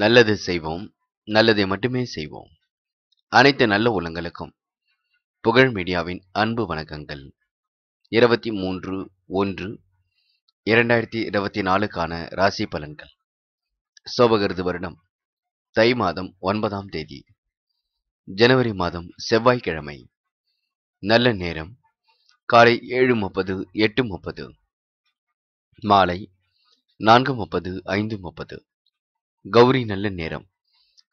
நல்லது செய்வோம் நல்லதை மட்டுமே செய்வோம் அனைத்து நல்ல உள்ளங்களுக்கும் புகழ் மீடியாவின் அன்பு வணக்கங்கள் இருபத்தி மூன்று ஒன்று இரண்டாயிரத்தி இருபத்தி நாலுக்கான ராசி பலன்கள் சோபகிருது வருடம் தை மாதம் ஒன்பதாம் தேதி ஜனவரி மாதம் செவ்வாய்க்கிழமை நல்ல நேரம் காலை ஏழு முப்பது எட்டு முப்பது மாலை நான்கு முப்பது ஐந்து முப்பது கௌரி நல்ல நேரம்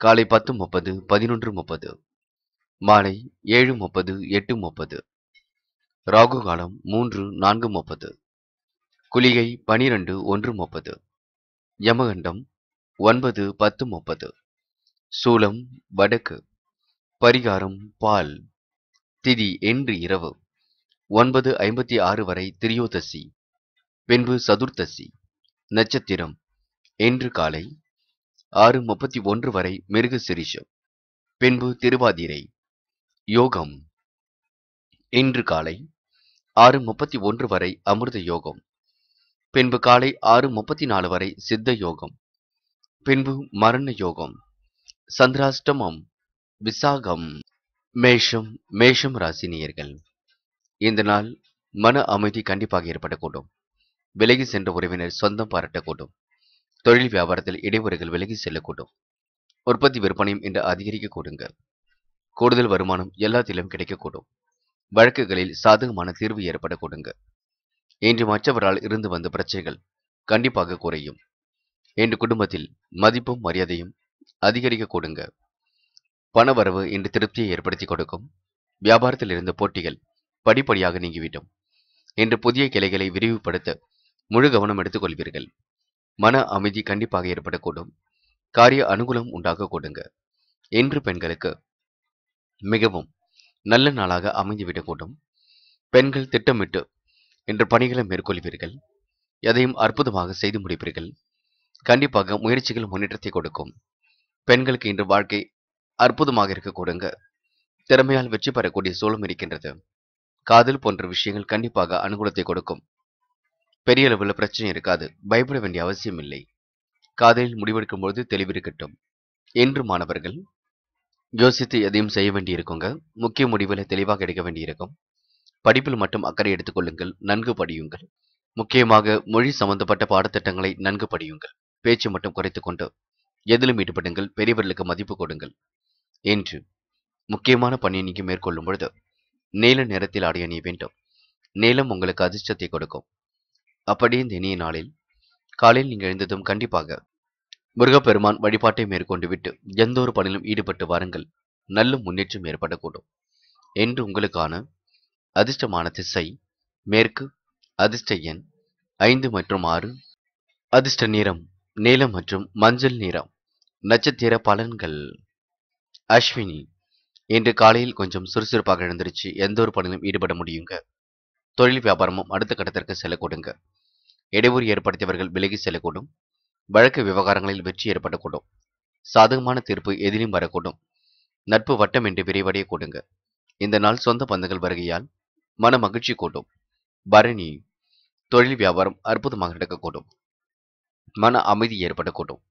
காலை பத்து முப்பது பதினொன்று முப்பது மாலை ஏழு முப்பது எட்டு முப்பது ராகு காலம் மூன்று நான்கு முப்பது குளிகை பனிரெண்டு ஒன்று முப்பது யமகண்டம் ஒன்பது பத்து முப்பது சூலம் வடக்கு பரிகாரம் பால் திதி என்று இரவு ஒன்பது ஐம்பத்தி ஆறு வரை திரியோதசி பின்பு சதுர்த்தசி நட்சத்திரம் என்று காலை ஆறு முப்பத்தி ஒன்று வரை மிருக சிரிஷம் பின்பு திருவாதிரை யோகம் இன்று காலை ஆறு முப்பத்தி ஒன்று வரை அமிர்த யோகம் பின்பு காலை ஆறு முப்பத்தி நாலு வரை சித்த யோகம் பின்பு மரண யோகம் சந்திராஷ்டமம் விசாகம் மேஷம் மேஷம் ராசினியர்கள் இந்த நாள் மன அமைதி கண்டிப்பாக ஏற்படக்கூடும் விலகி சென்ற உறவினர் சொந்தம் பாராட்டக்கூடும் தொழில் வியாபாரத்தில் இடைவெளிகள் விலகி செல்லக்கூடும் உற்பத்தி விற்பனையும் இன்று அதிகரிக்க கூடுங்க கூடுதல் வருமானம் எல்லாத்திலும் கிடைக்கக்கூடும் வழக்குகளில் சாதகமான தீர்வு ஏற்படக்கூடுங்க இன்று மற்றவரால் இருந்து வந்த பிரச்சனைகள் கண்டிப்பாக குறையும் என்று குடும்பத்தில் மதிப்பும் மரியாதையும் அதிகரிக்க கூடுங்க பணவரவு இன்று திருப்தியை ஏற்படுத்தி கொடுக்கும் வியாபாரத்தில் இருந்த போட்டிகள் படிப்படியாக நீங்கிவிடும் என்று புதிய கிளைகளை விரிவுபடுத்த முழு கவனம் எடுத்துக்கொள்வீர்கள் மன அமைதி கண்டிப்பாக ஏற்படக்கூடும் காரிய அனுகூலம் உண்டாக கொடுங்க என்று பெண்களுக்கு மிகவும் நல்ல நாளாக அமைந்துவிடக்கூடும் பெண்கள் திட்டமிட்டு என்று பணிகளை மேற்கொள்வீர்கள் எதையும் அற்புதமாக செய்து முடிப்பீர்கள் கண்டிப்பாக முயற்சிகள் முன்னேற்றத்தை கொடுக்கும் பெண்களுக்கு இன்று வாழ்க்கை அற்புதமாக இருக்க கொடுங்க திறமையால் வெற்றி பெறக்கூடிய சூழல் இருக்கின்றது காதல் போன்ற விஷயங்கள் கண்டிப்பாக அனுகூலத்தை கொடுக்கும் பெரிய அளவில் பிரச்சனை இருக்காது பயப்பட வேண்டிய அவசியம் இல்லை காதலில் முடிவெடுக்கும் பொழுது தெளிவிருக்கட்டும் என்று மாணவர்கள் யோசித்து எதையும் செய்ய வேண்டியிருக்குங்க முக்கிய முடிவுகளை தெளிவாக எடுக்க வேண்டியிருக்கும் படிப்பில் மட்டும் அக்கறை எடுத்துக்கொள்ளுங்கள் நன்கு படியுங்கள் முக்கியமாக மொழி சம்பந்தப்பட்ட பாடத்திட்டங்களை நன்கு படியுங்கள் பேச்சு மட்டும் குறைத்து கொண்டு எதிலும் ஈடுபடுங்கள் பெரியவர்களுக்கு மதிப்பு கொடுங்கள் என்று முக்கியமான பணியை நீங்கள் மேற்கொள்ளும் பொழுது நீல நேரத்தில் ஆடை வேண்டும் நீளம் உங்களுக்கு அதிர்ஷ்டத்தை கொடுக்கும் அப்படி இந்த இனிய நாளில் காலையில் நீங்கள் எழுந்ததும் கண்டிப்பாக முருகப்பெருமான் வழிபாட்டை மேற்கொண்டு விட்டு எந்த ஒரு பணியிலும் ஈடுபட்டு வாருங்கள் நல்ல முன்னேற்றம் ஏற்படக்கூடும் என்று உங்களுக்கான அதிர்ஷ்டமான திசை மேற்கு அதிர்ஷ்ட எண் ஐந்து மற்றும் ஆறு அதிர்ஷ்ட நிறம் நீலம் மற்றும் மஞ்சள் நிறம் நட்சத்திர பலன்கள் அஸ்வினி இன்று காலையில் கொஞ்சம் சுறுசுறுப்பாக எழுந்திருச்சு எந்த ஒரு பணியிலும் ஈடுபட முடியுங்க தொழில் வியாபாரமும் அடுத்த கட்டத்திற்கு கொடுங்க இடைவூறு ஏற்படுத்தியவர்கள் விலகி செல்லக்கூடும் வழக்கு விவகாரங்களில் வெற்றி ஏற்படக்கூடும் சாதகமான தீர்ப்பு எதிலும் வரக்கூடும் நட்பு வட்டம் என்று விரைவடைய கூடுங்க இந்த நாள் சொந்த பந்தங்கள் வருகையால் மன மகிழ்ச்சி கூடும் பரணி தொழில் வியாபாரம் அற்புதமாக நடக்கக்கூடும் மன அமைதி ஏற்படக்கூடும்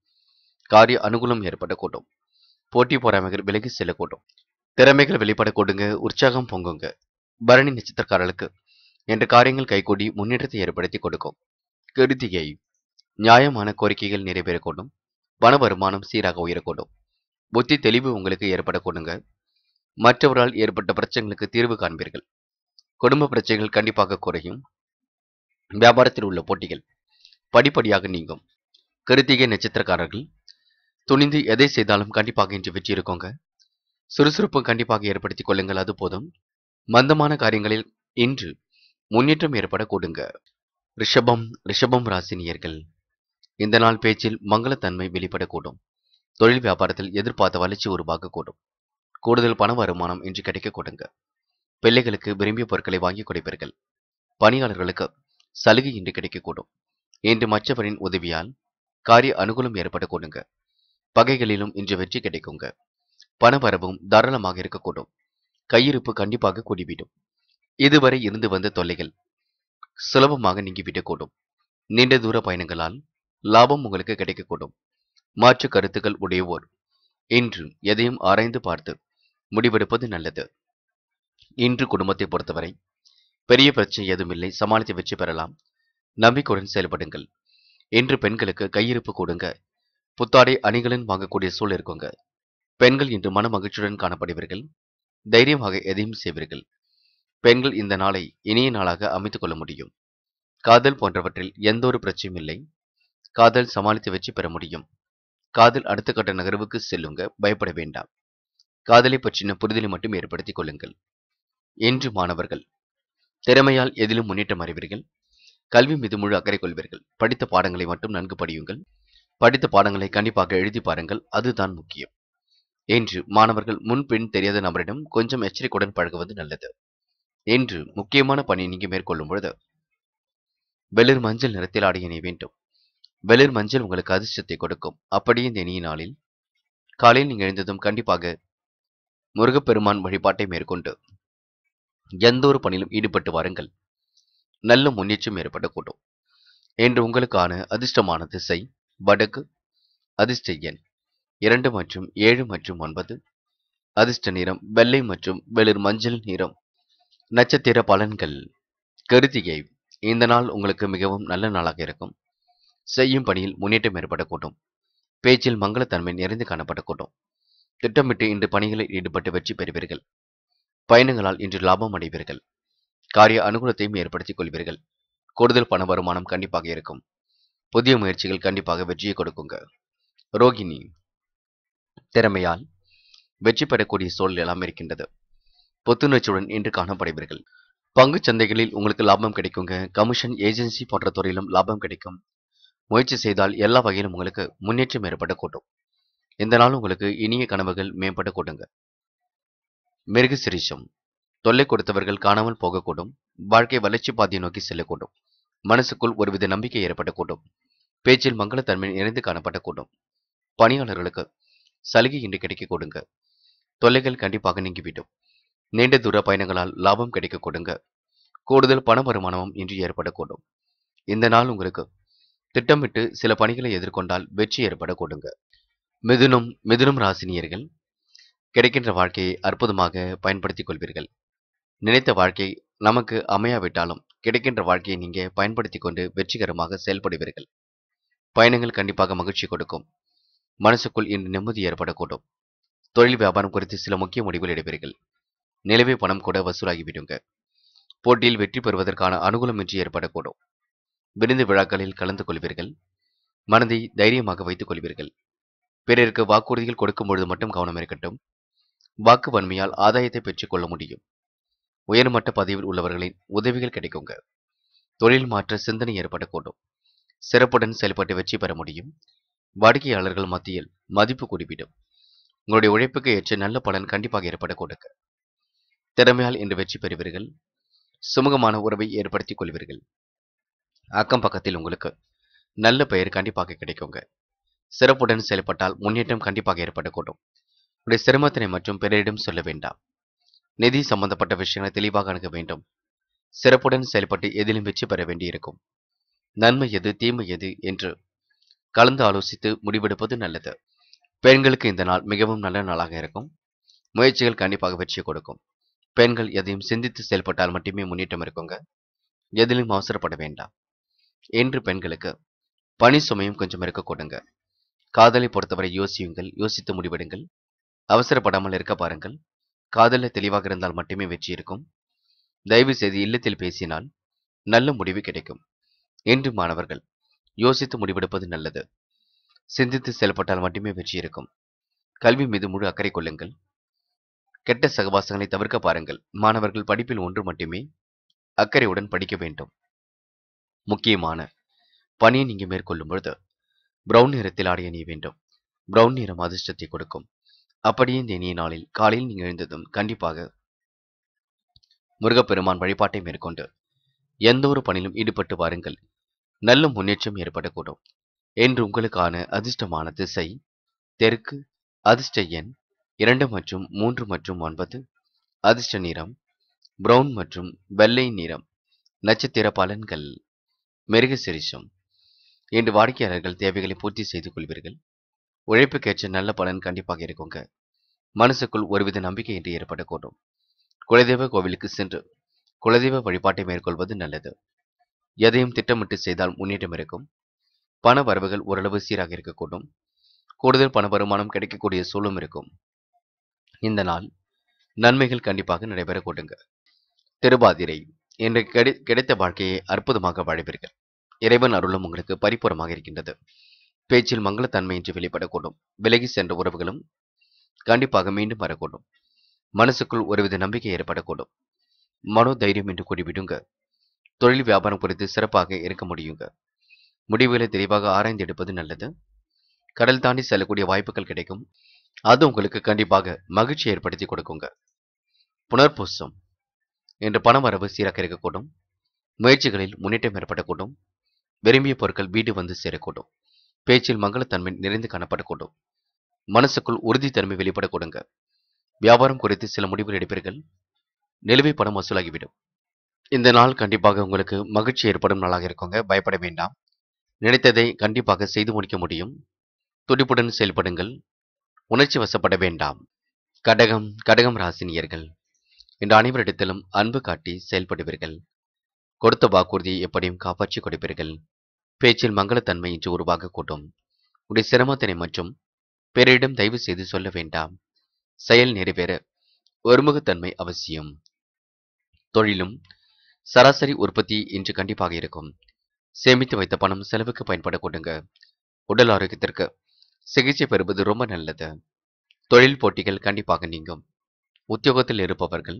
காரிய அனுகூலம் ஏற்படக்கூடும் போட்டி போராமைகள் விலகி செல்லக்கூடும் திறமைகள் வெளிப்படக்கூடுங்க உற்சாகம் பொங்குங்க பரணி நட்சத்திரக்காரர்களுக்கு என்ற காரியங்கள் கைகூடி முன்னேற்றத்தை ஏற்படுத்தி கொடுக்கும் கருத்திகை நியாயமான கோரிக்கைகள் நிறைவேறக்கூடும் பண வருமானம் சீராக உயரக்கூடும் புத்தி தெளிவு உங்களுக்கு ஏற்படக்கூடுங்க மற்றவரால் ஏற்பட்ட பிரச்சனைகளுக்கு தீர்வு காண்பீர்கள் குடும்ப பிரச்சனைகள் கண்டிப்பாக குறையும் வியாபாரத்தில் உள்ள போட்டிகள் படிப்படியாக நீங்கும் கருத்திகை நட்சத்திரக்காரர்கள் துணிந்து எதை செய்தாலும் கண்டிப்பாக இன்று வெற்றி இருக்கோங்க சுறுசுறுப்பு கண்டிப்பாக ஏற்படுத்திக் கொள்ளுங்கள் அது போதும் மந்தமான காரியங்களில் இன்று முன்னேற்றம் ஏற்பட கொடுங்க ரிஷபம் ரிஷபம் ராசினியர்கள் இந்த நாள் பேச்சில் மங்களத்தன்மை வெளிப்படக்கூடும் தொழில் வியாபாரத்தில் எதிர்பார்த்த வளர்ச்சி உருவாகக்கூடும் கூடுதல் பண வருமானம் இன்று கிடைக்க கொடுங்க பிள்ளைகளுக்கு விரும்பிய பொருட்களை வாங்கி கொடுப்பீர்கள் பணியாளர்களுக்கு சலுகை இன்று கிடைக்கக்கூடும் இன்று மற்றவரின் உதவியால் காரிய அனுகூலம் ஏற்பட கொடுங்க பகைகளிலும் இன்று வெற்றி கிடைக்குங்க பணவரவும் தாராளமாக இருக்கக்கூடும் கையிருப்பு கண்டிப்பாக கூடிவிடும் இதுவரை இருந்து வந்த தொல்லைகள் சுலபமாக நீங்கிவிடக்கூடும் நீண்ட தூர பயணங்களால் லாபம் உங்களுக்கு கிடைக்கக்கூடும் மாற்று கருத்துக்கள் உடையவோர் இன்று எதையும் ஆராய்ந்து பார்த்து முடிவெடுப்பது நல்லது இன்று குடும்பத்தை பொறுத்தவரை பெரிய பிரச்சனை எதுவும் இல்லை சமாளித்து வெற்றி பெறலாம் நம்பிக்கையுடன் செயல்படுங்கள் இன்று பெண்களுக்கு கையிருப்பு கொடுங்க புத்தாடை அணிகளின் வாங்கக்கூடிய சூழல் இருக்குங்க பெண்கள் இன்று மன மகிழ்ச்சியுடன் காணப்படுவீர்கள் தைரியமாக எதையும் செய்வீர்கள் பெண்கள் இந்த நாளை இனிய நாளாக அமைத்துக் கொள்ள முடியும் காதல் போன்றவற்றில் எந்த ஒரு பிரச்சனையும் இல்லை காதல் சமாளித்து வெற்றி பெற முடியும் காதல் அடுத்த கட்ட நகர்வுக்கு செல்லுங்க பயப்பட வேண்டாம் காதலை பற்றின புரிதலை மட்டும் ஏற்படுத்திக் கொள்ளுங்கள் என்று மாணவர்கள் திறமையால் எதிலும் முன்னேற்றம் அறிவீர்கள் கல்வி மீது முழு அக்கறை கொள்வீர்கள் படித்த பாடங்களை மட்டும் நன்கு படியுங்கள் படித்த பாடங்களை கண்டிப்பாக எழுதி பாருங்கள் அதுதான் முக்கியம் என்று மாணவர்கள் முன்பின் தெரியாத நபரிடம் கொஞ்சம் எச்சரிக்கையுடன் பழகுவது நல்லது என்று முக்கியமான பணி நீங்கள் மேற்கொள்ளும் பொழுது வெளிர் மஞ்சள் நிறத்தில் ஆடிய இணை வேண்டும் வெளிர் மஞ்சள் உங்களுக்கு அதிர்ஷ்டத்தை கொடுக்கும் அப்படியே இந்த இனிய நாளில் காலையில் நீங்கள் எழுந்ததும் கண்டிப்பாக முருகப்பெருமான் வழிபாட்டை மேற்கொண்டு எந்த ஒரு பணியிலும் ஈடுபட்டு வாருங்கள் நல்ல முன்னேற்றம் ஏற்படக்கூடும் என்று உங்களுக்கான அதிர்ஷ்டமான திசை வடக்கு அதிர்ஷ்ட எண் இரண்டு மற்றும் ஏழு மற்றும் ஒன்பது அதிர்ஷ்ட நிறம் வெள்ளை மற்றும் வெளிர் மஞ்சள் நிறம் நட்சத்திர பலன்கள் கருதியை இந்த நாள் உங்களுக்கு மிகவும் நல்ல நாளாக இருக்கும் செய்யும் பணியில் முன்னேற்றம் ஏற்படக்கூடும் பேச்சில் மங்களத்தன்மை நிறைந்து காணப்படக்கூடும் திட்டமிட்டு இன்று பணிகளில் ஈடுபட்டு வெற்றி பெறுவீர்கள் பயணங்களால் இன்று லாபம் அடைவீர்கள் காரிய அனுகூலத்தையும் ஏற்படுத்திக் கொள்வீர்கள் கூடுதல் பண வருமானம் கண்டிப்பாக இருக்கும் புதிய முயற்சிகள் கண்டிப்பாக வெற்றியை கொடுக்குங்க ரோகிணி திறமையால் வெற்றி பெறக்கூடிய சூழல் எல்லாம் இருக்கின்றது புத்துணர்ச்சியுடன் இன்று காணப்படுவீர்கள் பங்கு சந்தைகளில் உங்களுக்கு லாபம் கிடைக்குங்க கமிஷன் ஏஜென்சி போன்ற துறையிலும் லாபம் கிடைக்கும் முயற்சி செய்தால் எல்லா வகையிலும் உங்களுக்கு முன்னேற்றம் ஏற்பட கூட்டும் இந்த நாள் உங்களுக்கு இனிய கனவுகள் மேம்பட கூட்டுங்க மிருக சிரிச்சம் தொல்லை கொடுத்தவர்கள் காணாமல் போகக்கூடும் வாழ்க்கை வளர்ச்சி பாதையை நோக்கி செல்லக்கூடும் மனசுக்குள் ஒருவித நம்பிக்கை ஏற்படக்கூடும் பேச்சில் மங்களத்தன்மை நிறைந்து காணப்படக்கூடும் பணியாளர்களுக்கு சலுகை இன்று கிடைக்க கொடுங்க தொல்லைகள் கண்டிப்பாக நீங்கிவிடும் நீண்ட தூர பயணங்களால் லாபம் கிடைக்க கொடுங்க கூடுதல் பண வருமானமும் இன்று ஏற்படக்கூடும் இந்த நாள் உங்களுக்கு திட்டமிட்டு சில பணிகளை எதிர்கொண்டால் வெற்றி கொடுங்க மிதுனும் மிதுனும் ராசினியர்கள் கிடைக்கின்ற வாழ்க்கையை அற்புதமாக பயன்படுத்திக் கொள்வீர்கள் நினைத்த வாழ்க்கை நமக்கு அமையாவிட்டாலும் கிடைக்கின்ற வாழ்க்கையை நீங்க பயன்படுத்தி கொண்டு வெற்றிகரமாக செயல்படுவீர்கள் பயணங்கள் கண்டிப்பாக மகிழ்ச்சி கொடுக்கும் மனசுக்குள் இன்று நிம்மதி ஏற்படக்கூடும் தொழில் வியாபாரம் குறித்து சில முக்கிய முடிவுகள் எடுப்பீர்கள் நிலவே பணம் கூட வசூலாகிவிடுங்க போட்டியில் வெற்றி பெறுவதற்கான அனுகூலமின்றி ஏற்படக்கூடும் விருந்து விழாக்களில் கலந்து கொள்வீர்கள் மனதை தைரியமாக வைத்துக் கொள்வீர்கள் பிறருக்கு வாக்குறுதிகள் கொடுக்கும் பொழுது மட்டும் கவனம் இருக்கட்டும் வாக்கு வன்மையால் ஆதாயத்தை பெற்றுக் கொள்ள முடியும் உயர்மட்ட பதவியில் உள்ளவர்களின் உதவிகள் கிடைக்குங்க தொழில் மாற்ற சிந்தனை ஏற்படக்கூடும் சிறப்புடன் செயல்பட்டு வெற்றி பெற முடியும் வாடிக்கையாளர்கள் மத்தியில் மதிப்பு குறிப்பிடும் உங்களுடைய உழைப்புக்கு ஏற்ற நல்ல பலன் கண்டிப்பாக ஏற்படக்கூடுங்க திறமையால் இன்று வெற்றி பெறுவீர்கள் சுமூகமான உறவை ஏற்படுத்திக் கொள்வீர்கள் அக்கம் பக்கத்தில் உங்களுக்கு நல்ல பெயர் கண்டிப்பாக கிடைக்குங்க சிறப்புடன் செயல்பட்டால் முன்னேற்றம் கண்டிப்பாக ஏற்படக்கூடும் உடைய சிரமத்தினை மற்றும் பிறரிடம் சொல்ல வேண்டாம் நிதி சம்பந்தப்பட்ட விஷயங்களை தெளிவாக அணுக வேண்டும் சிறப்புடன் செயல்பட்டு எதிலும் வெற்றி பெற வேண்டியிருக்கும் நன்மை எது தீமை எது என்று கலந்து ஆலோசித்து முடிவெடுப்பது நல்லது பெண்களுக்கு இந்த நாள் மிகவும் நல்ல நாளாக இருக்கும் முயற்சிகள் கண்டிப்பாக வெற்றி கொடுக்கும் பெண்கள் எதையும் சிந்தித்து செயல்பட்டால் மட்டுமே முன்னேற்றம் இருக்குங்க எதிலும் அவசரப்பட வேண்டாம் என்று பெண்களுக்கு பணி சுமையும் கொஞ்சம் இருக்கக்கூடுங்க காதலை பொறுத்தவரை யோசியுங்கள் யோசித்து முடிவெடுங்கள் அவசரப்படாமல் இருக்க பாருங்கள் காதலில் தெளிவாக இருந்தால் மட்டுமே வெற்றி இருக்கும் தயவு செய்து இல்லத்தில் பேசினால் நல்ல முடிவு கிடைக்கும் என்று மாணவர்கள் யோசித்து முடிவெடுப்பது நல்லது சிந்தித்து செயல்பட்டால் மட்டுமே வெற்றி இருக்கும் கல்வி மீது முழு அக்கறை கொள்ளுங்கள் கெட்ட சகவாசங்களை தவிர்க்க பாருங்கள் மாணவர்கள் படிப்பில் ஒன்று மட்டுமே அக்கறையுடன் படிக்க வேண்டும் முக்கியமான பணியை நீங்கள் மேற்கொள்ளும் பொழுது பிரவுன் நிறத்தில் ஆடை அணிய வேண்டும் பிரவுன் நிறம் அதிர்ஷ்டத்தை கொடுக்கும் அப்படியே இந்த இனிய நாளில் காலையில் நீங்கள் எழுந்ததும் கண்டிப்பாக முருகப்பெருமான் வழிபாட்டை மேற்கொண்டு எந்த ஒரு பணியிலும் ஈடுபட்டு வாருங்கள் நல்ல முன்னேற்றம் ஏற்படக்கூடும் என்று உங்களுக்கான அதிர்ஷ்டமான திசை தெற்கு அதிர்ஷ்ட எண் இரண்டு மற்றும் மூன்று மற்றும் ஒன்பது அதிர்ஷ்ட நிறம் பிரவுன் மற்றும் வெள்ளை நிறம் நட்சத்திர பலன்கள் மெருகு சிரிசம் இன்று வாடிக்கையாளர்கள் தேவைகளை பூர்த்தி செய்து கொள்வீர்கள் உழைப்புக்கேற்ற நல்ல பலன் கண்டிப்பாக இருக்குங்க மனசுக்குள் ஒருவித நம்பிக்கை என்று ஏற்படக்கூடும் குலதெய்வ கோவிலுக்கு சென்று குலதெய்வ வழிபாட்டை மேற்கொள்வது நல்லது எதையும் திட்டமிட்டு செய்தால் முன்னேற்றம் இருக்கும் பண வரவுகள் ஓரளவு சீராக இருக்கக்கூடும் கூடுதல் பண வருமானம் கிடைக்கக்கூடிய சூழலும் இருக்கும் இந்த நாள் நன்மைகள் கண்டிப்பாக நடைபெற கூட்டுங்க திருபாதிரை இன்று கிடை கிடைத்த வாழ்க்கையை அற்புதமாக வாழ்வீர்கள் இறைவன் அருளும் உங்களுக்கு பரிபூரமாக இருக்கின்றது பேச்சில் மங்களத்தன்மை என்று வெளிப்படக்கூடும் விலகி சென்ற உறவுகளும் கண்டிப்பாக மீண்டும் வரக்கூடும் மனசுக்குள் ஒருவித நம்பிக்கை ஏற்படக்கூடும் மனோ தைரியம் என்று கூடிவிடுங்க தொழில் வியாபாரம் குறித்து சிறப்பாக இருக்க முடியுங்க முடிவுகளை தெளிவாக ஆராய்ந்து எடுப்பது நல்லது கடல் தாண்டி செல்லக்கூடிய வாய்ப்புகள் கிடைக்கும் அது உங்களுக்கு கண்டிப்பாக மகிழ்ச்சி ஏற்படுத்தி கொடுக்குங்க புனர்பூசம் என்று பணவரவு சீராக இருக்கக்கூடும் முயற்சிகளில் முன்னேற்றம் ஏற்படக்கூடும் விரும்பிய பொருட்கள் வீடு வந்து சேரக்கூடும் பேச்சில் மங்களத்தன்மை நிறைந்து காணப்படக்கூடும் மனசுக்குள் உறுதித்தன்மை வெளிப்படக்கூடுங்க வியாபாரம் குறித்து சில முடிவுகள் எடுப்பீர்கள் நிலுவை பணம் வசூலாகிவிடும் இந்த நாள் கண்டிப்பாக உங்களுக்கு மகிழ்ச்சி ஏற்படும் நாளாக இருக்குங்க பயப்பட வேண்டாம் நினைத்ததை கண்டிப்பாக செய்து முடிக்க முடியும் துடிப்புடன் செயல்படுங்கள் உணர்ச்சி வசப்பட வேண்டாம் கடகம் கடகம் ராசினியர்கள் இன்று அனைவரிடத்திலும் அன்பு காட்டி செயல்படுவீர்கள் கொடுத்த வாக்குறுதியை எப்படியும் காப்பாற்றி கொடுப்பீர்கள் பேச்சில் மங்களத்தன்மை இன்று உருவாக கூட்டும் உடைய சிரமத்தினை மற்றும் பிறரிடம் தயவு செய்து சொல்ல வேண்டாம் செயல் நிறைவேற ஒருமுகத்தன்மை அவசியம் தொழிலும் சராசரி உற்பத்தி இன்று கண்டிப்பாக இருக்கும் சேமித்து வைத்த பணம் செலவுக்கு பயன்பட கொடுங்க உடல் ஆரோக்கியத்திற்கு சிகிச்சை பெறுவது ரொம்ப நல்லது தொழில் போட்டிகள் கண்டிப்பாக நீங்கும் உத்தியோகத்தில் இருப்பவர்கள்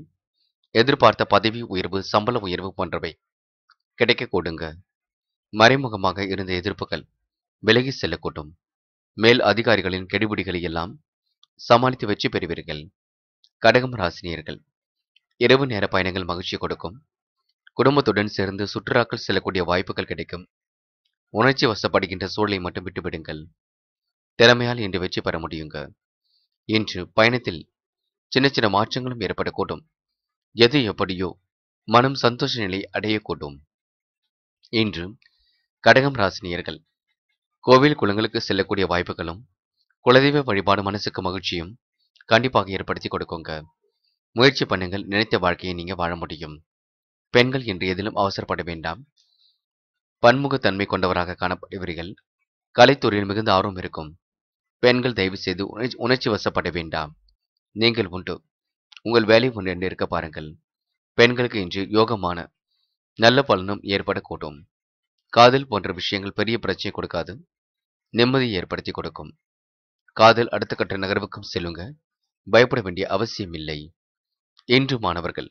எதிர்பார்த்த பதவி உயர்வு சம்பள உயர்வு போன்றவை கிடைக்க கூடுங்க மறைமுகமாக இருந்த எதிர்ப்புகள் விலகி செல்லக்கூடும் மேல் அதிகாரிகளின் கெடுபிடிகளை எல்லாம் சமாளித்து வெற்றி பெறுவீர்கள் கடகம் ராசினியர்கள் இரவு நேர பயணங்கள் மகிழ்ச்சி கொடுக்கும் குடும்பத்துடன் சேர்ந்து சுற்றுலாக்கள் செல்லக்கூடிய வாய்ப்புகள் கிடைக்கும் உணர்ச்சி வசப்படுகின்ற சூழலை மட்டும் விட்டுவிடுங்கள் திறமையால் இன்று வெற்றி பெற முடியுங்க இன்று பயணத்தில் சின்ன சின்ன மாற்றங்களும் ஏற்படக்கூடும் எது எப்படியோ மனம் சந்தோஷ நிலை அடையக்கூடும் இன்று கடகம் ராசினியர்கள் கோவில் குளங்களுக்கு செல்லக்கூடிய வாய்ப்புகளும் குலதெய்வ வழிபாடு மனசுக்கு மகிழ்ச்சியும் கண்டிப்பாக ஏற்படுத்தி கொடுக்குங்க முயற்சி பண்ணுங்கள் நினைத்த வாழ்க்கையை நீங்க வாழ முடியும் பெண்கள் இன்று எதிலும் அவசரப்பட வேண்டாம் பன்முகத்தன்மை கொண்டவராக காணப்படுவீர்கள் கலைத்துறையில் மிகுந்த ஆர்வம் இருக்கும் பெண்கள் தயவு செய்து உணர்ச்சி வசப்பட வேண்டாம் நீங்கள் உண்டு உங்கள் வேலை ஒன்று இருக்க பாருங்கள் பெண்களுக்கு இன்று யோகமான நல்ல பலனும் ஏற்படக்கூடும் காதல் போன்ற விஷயங்கள் பெரிய பிரச்சனை கொடுக்காது நிம்மதியை ஏற்படுத்தி கொடுக்கும் காதல் அடுத்த கட்ட நகர்வுக்கும் செல்லுங்க பயப்பட வேண்டிய அவசியம் இல்லை இன்று மாணவர்கள்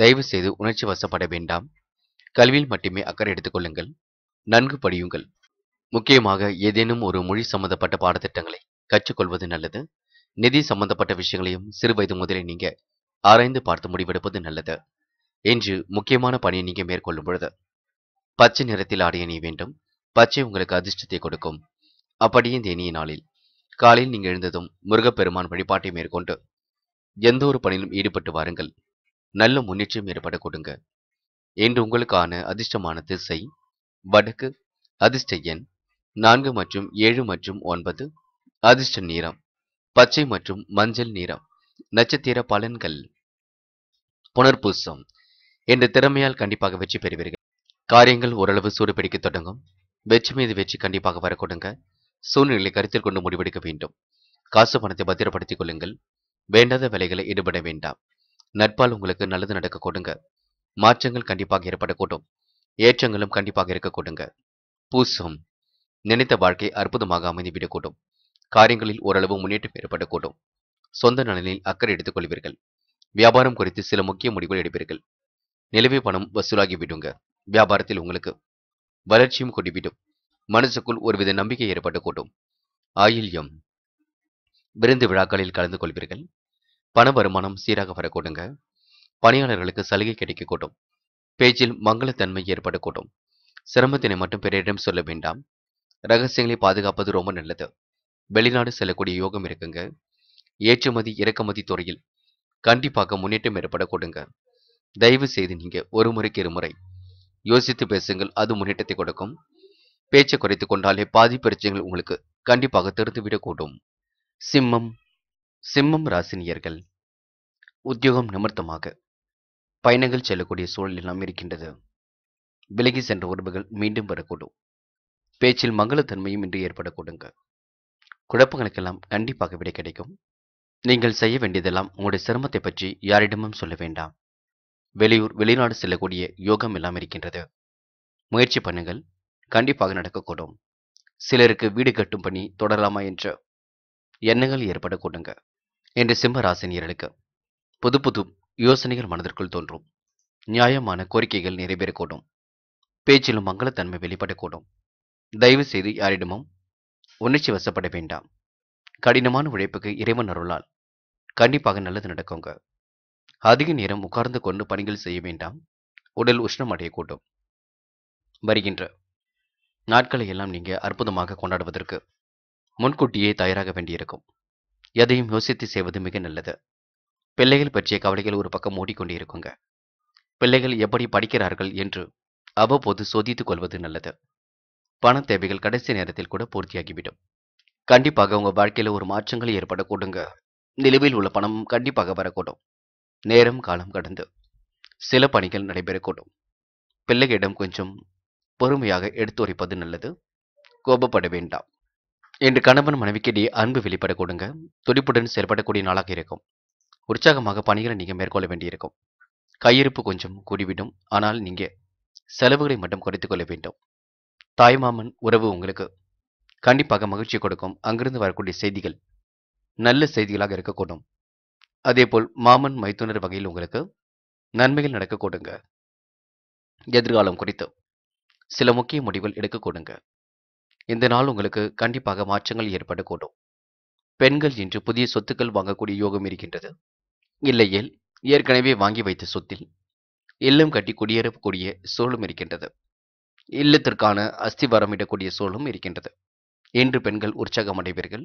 தயவு செய்து உணர்ச்சி வசப்பட வேண்டாம் கல்வியில் மட்டுமே அக்கறை எடுத்துக்கொள்ளுங்கள் நன்கு படியுங்கள் முக்கியமாக ஏதேனும் ஒரு மொழி சம்பந்தப்பட்ட பாடத்திட்டங்களை கற்றுக்கொள்வது நல்லது நிதி சம்பந்தப்பட்ட விஷயங்களையும் சிறு வயது முதலே நீங்க ஆராய்ந்து பார்த்து முடிவெடுப்பது நல்லது என்று முக்கியமான பணியை நீங்க மேற்கொள்ளும் பொழுது பச்சை நிறத்தில் ஆடை அணிய வேண்டும் பச்சை உங்களுக்கு அதிர்ஷ்டத்தை கொடுக்கும் அப்படியே தேனிய நாளில் காலையில் நீங்க எழுந்ததும் முருகப்பெருமான் வழிபாட்டை மேற்கொண்டு எந்த ஒரு பணியிலும் ஈடுபட்டு வாருங்கள் நல்ல முன்னேற்றம் ஏற்பட கொடுங்க என்று உங்களுக்கான அதிர்ஷ்டமான திசை வடக்கு அதிர்ஷ்ட எண் நான்கு மற்றும் ஏழு மற்றும் ஒன்பது அதிர்ஷ்ட நீரம் பச்சை மற்றும் மஞ்சள் நீரம் நட்சத்திர பலன்கள் புனர்பூசம் என்ற திறமையால் கண்டிப்பாக வெற்றி பெறுவீர்கள் காரியங்கள் ஓரளவு சூடுபிடிக்க தொடங்கும் வெற்றி மீது வெற்றி கண்டிப்பாக வரக்கொடுங்க சூழ்நிலை கருத்தில் கொண்டு முடிவெடுக்க வேண்டும் காசு பணத்தை பத்திரப்படுத்திக் கொள்ளுங்கள் வேண்டாத வேலைகளை ஈடுபட வேண்டாம் நட்பால் உங்களுக்கு நல்லது நடக்க கொடுங்க மாற்றங்கள் கண்டிப்பாக ஏற்படக்கூடும் ஏற்றங்களும் கண்டிப்பாக இருக்கக்கூடுங்க பூசம் நினைத்த வாழ்க்கை அற்புதமாக அமைந்துவிடக்கூடும் காரியங்களில் ஓரளவு முன்னேற்றம் ஏற்படக்கூடும் சொந்த நலனில் அக்கறை எடுத்துக் கொள்வீர்கள் வியாபாரம் குறித்து சில முக்கிய முடிவுகள் எடுப்பீர்கள் நிலவை பணம் வசூலாகி விடுங்க வியாபாரத்தில் உங்களுக்கு வளர்ச்சியும் கொடிவிடும் மனசுக்குள் ஒருவித நம்பிக்கை ஏற்படக்கூடும் ஆயில்யம் விருந்து விழாக்களில் கலந்து கொள்வீர்கள் பண வருமானம் சீராக வரக்கூடுங்க பணியாளர்களுக்கு சலுகை கிடைக்கக்கூடும் பேச்சில் மங்களத்தன்மை ஏற்படக்கூடும் சிரமத்தினை மட்டும் பிறரிடம் சொல்ல வேண்டாம் ரகசியங்களை பாதுகாப்பது ரொம்ப நல்லது வெளிநாடு செல்லக்கூடிய யோகம் இருக்குங்க ஏற்றுமதி இறக்குமதி துறையில் கண்டிப்பாக முன்னேற்றம் ஏற்பட கொடுங்க தயவு செய்து நீங்க ஒரு முறைக்கு இருமுறை யோசித்து பேசுங்கள் அது முன்னேற்றத்தை கொடுக்கும் பேச்சை குறைத்து கொண்டாலே பாதி பிரச்சனைகள் உங்களுக்கு கண்டிப்பாக தெரிந்துவிடக்கூடும் சிம்மம் சிம்மம் ராசினியர்கள் உத்தியோகம் நிமித்தமாக பயணங்கள் செல்லக்கூடிய சூழல் எல்லாம் இருக்கின்றது விலகி சென்ற உறவுகள் மீண்டும் வரக்கூடும் பேச்சில் மங்களத்தன்மையும் இன்று ஏற்படக்கூடுங்க குழப்பங்களுக்கெல்லாம் கண்டிப்பாக விடை கிடைக்கும் நீங்கள் செய்ய வேண்டியதெல்லாம் உங்களுடைய சிரமத்தை பற்றி யாரிடமும் சொல்ல வேண்டாம் வெளியூர் வெளிநாடு செல்லக்கூடிய யோகம் எல்லாம் இருக்கின்றது முயற்சி பண்ணுங்கள் கண்டிப்பாக நடக்கக்கூடும் சிலருக்கு வீடு கட்டும் பணி தொடரலாமா என்ற எண்ணங்கள் ஏற்படக்கூடுங்க என்று சிம்ம ராசினியர்களுக்கு புது புது யோசனைகள் மனதிற்குள் தோன்றும் நியாயமான கோரிக்கைகள் நிறைவேறக்கூடும் பேச்சிலும் மங்களத்தன்மை வெளிப்படக்கூடும் தயவு செய்து யாரிடமும் உணர்ச்சி வசப்பட வேண்டாம் கடினமான உழைப்புக்கு இறைவன் அருளால் கண்டிப்பாக நல்லது நடக்குங்க அதிக நேரம் உட்கார்ந்து கொண்டு பணிகள் செய்ய வேண்டாம் உடல் உஷ்ணம் அடையக்கூடும் வருகின்ற நாட்களை எல்லாம் நீங்க அற்புதமாக கொண்டாடுவதற்கு முன்கூட்டியே தயாராக வேண்டியிருக்கும் எதையும் யோசித்து செய்வது மிக நல்லது பிள்ளைகள் பற்றிய கவலைகள் ஒரு பக்கம் ஓடிக்கொண்டே இருக்குங்க பிள்ளைகள் எப்படி படிக்கிறார்கள் என்று அவ்வப்போது சோதித்துக் கொள்வது நல்லது பண தேவைகள் கடைசி நேரத்தில் கூட பூர்த்தியாகிவிடும் கண்டிப்பாக உங்க வாழ்க்கையில ஒரு மாற்றங்கள் ஏற்படக்கூடுங்க நிலுவையில் உள்ள பணம் கண்டிப்பாக வரக்கூடும் நேரம் காலம் கடந்து சில பணிகள் நடைபெறக்கூடும் பிள்ளைகளிடம் கொஞ்சம் பொறுமையாக எடுத்துரைப்பது நல்லது கோபப்பட வேண்டாம் என்று கணவன் மனைவிக்கிடையே அன்பு வெளிப்படக் கொடுங்க துடிப்புடன் செயல்படக்கூடிய நாளாக இருக்கும் உற்சாகமாக பணிகளை நீங்கள் மேற்கொள்ள வேண்டியிருக்கும் கையிருப்பு கொஞ்சம் கூடிவிடும் ஆனால் நீங்கள் செலவுகளை மட்டும் குறைத்து கொள்ள வேண்டும் தாய்மாமன் உறவு உங்களுக்கு கண்டிப்பாக மகிழ்ச்சி கொடுக்கும் அங்கிருந்து வரக்கூடிய செய்திகள் நல்ல செய்திகளாக இருக்கக்கூடும் அதேபோல் மாமன் மைத்துனர் வகையில் உங்களுக்கு நன்மைகள் நடக்கக்கூடுங்க எதிர்காலம் குறித்து சில முக்கிய முடிவுகள் எடுக்கக்கூடுங்க இந்த நாள் உங்களுக்கு கண்டிப்பாக மாற்றங்கள் ஏற்படக்கூடும் பெண்கள் இன்று புதிய சொத்துக்கள் வாங்கக்கூடிய யோகம் இருக்கின்றது இல்லையேல் ஏற்கனவே வாங்கி வைத்த சொத்தில் இல்லம் கட்டி குடியேறக்கூடிய சூழலும் இருக்கின்றது இல்லத்திற்கான அஸ்திவாரமிடக்கூடிய சூழலும் இருக்கின்றது இன்று பெண்கள் உற்சாகம் அடைவீர்கள்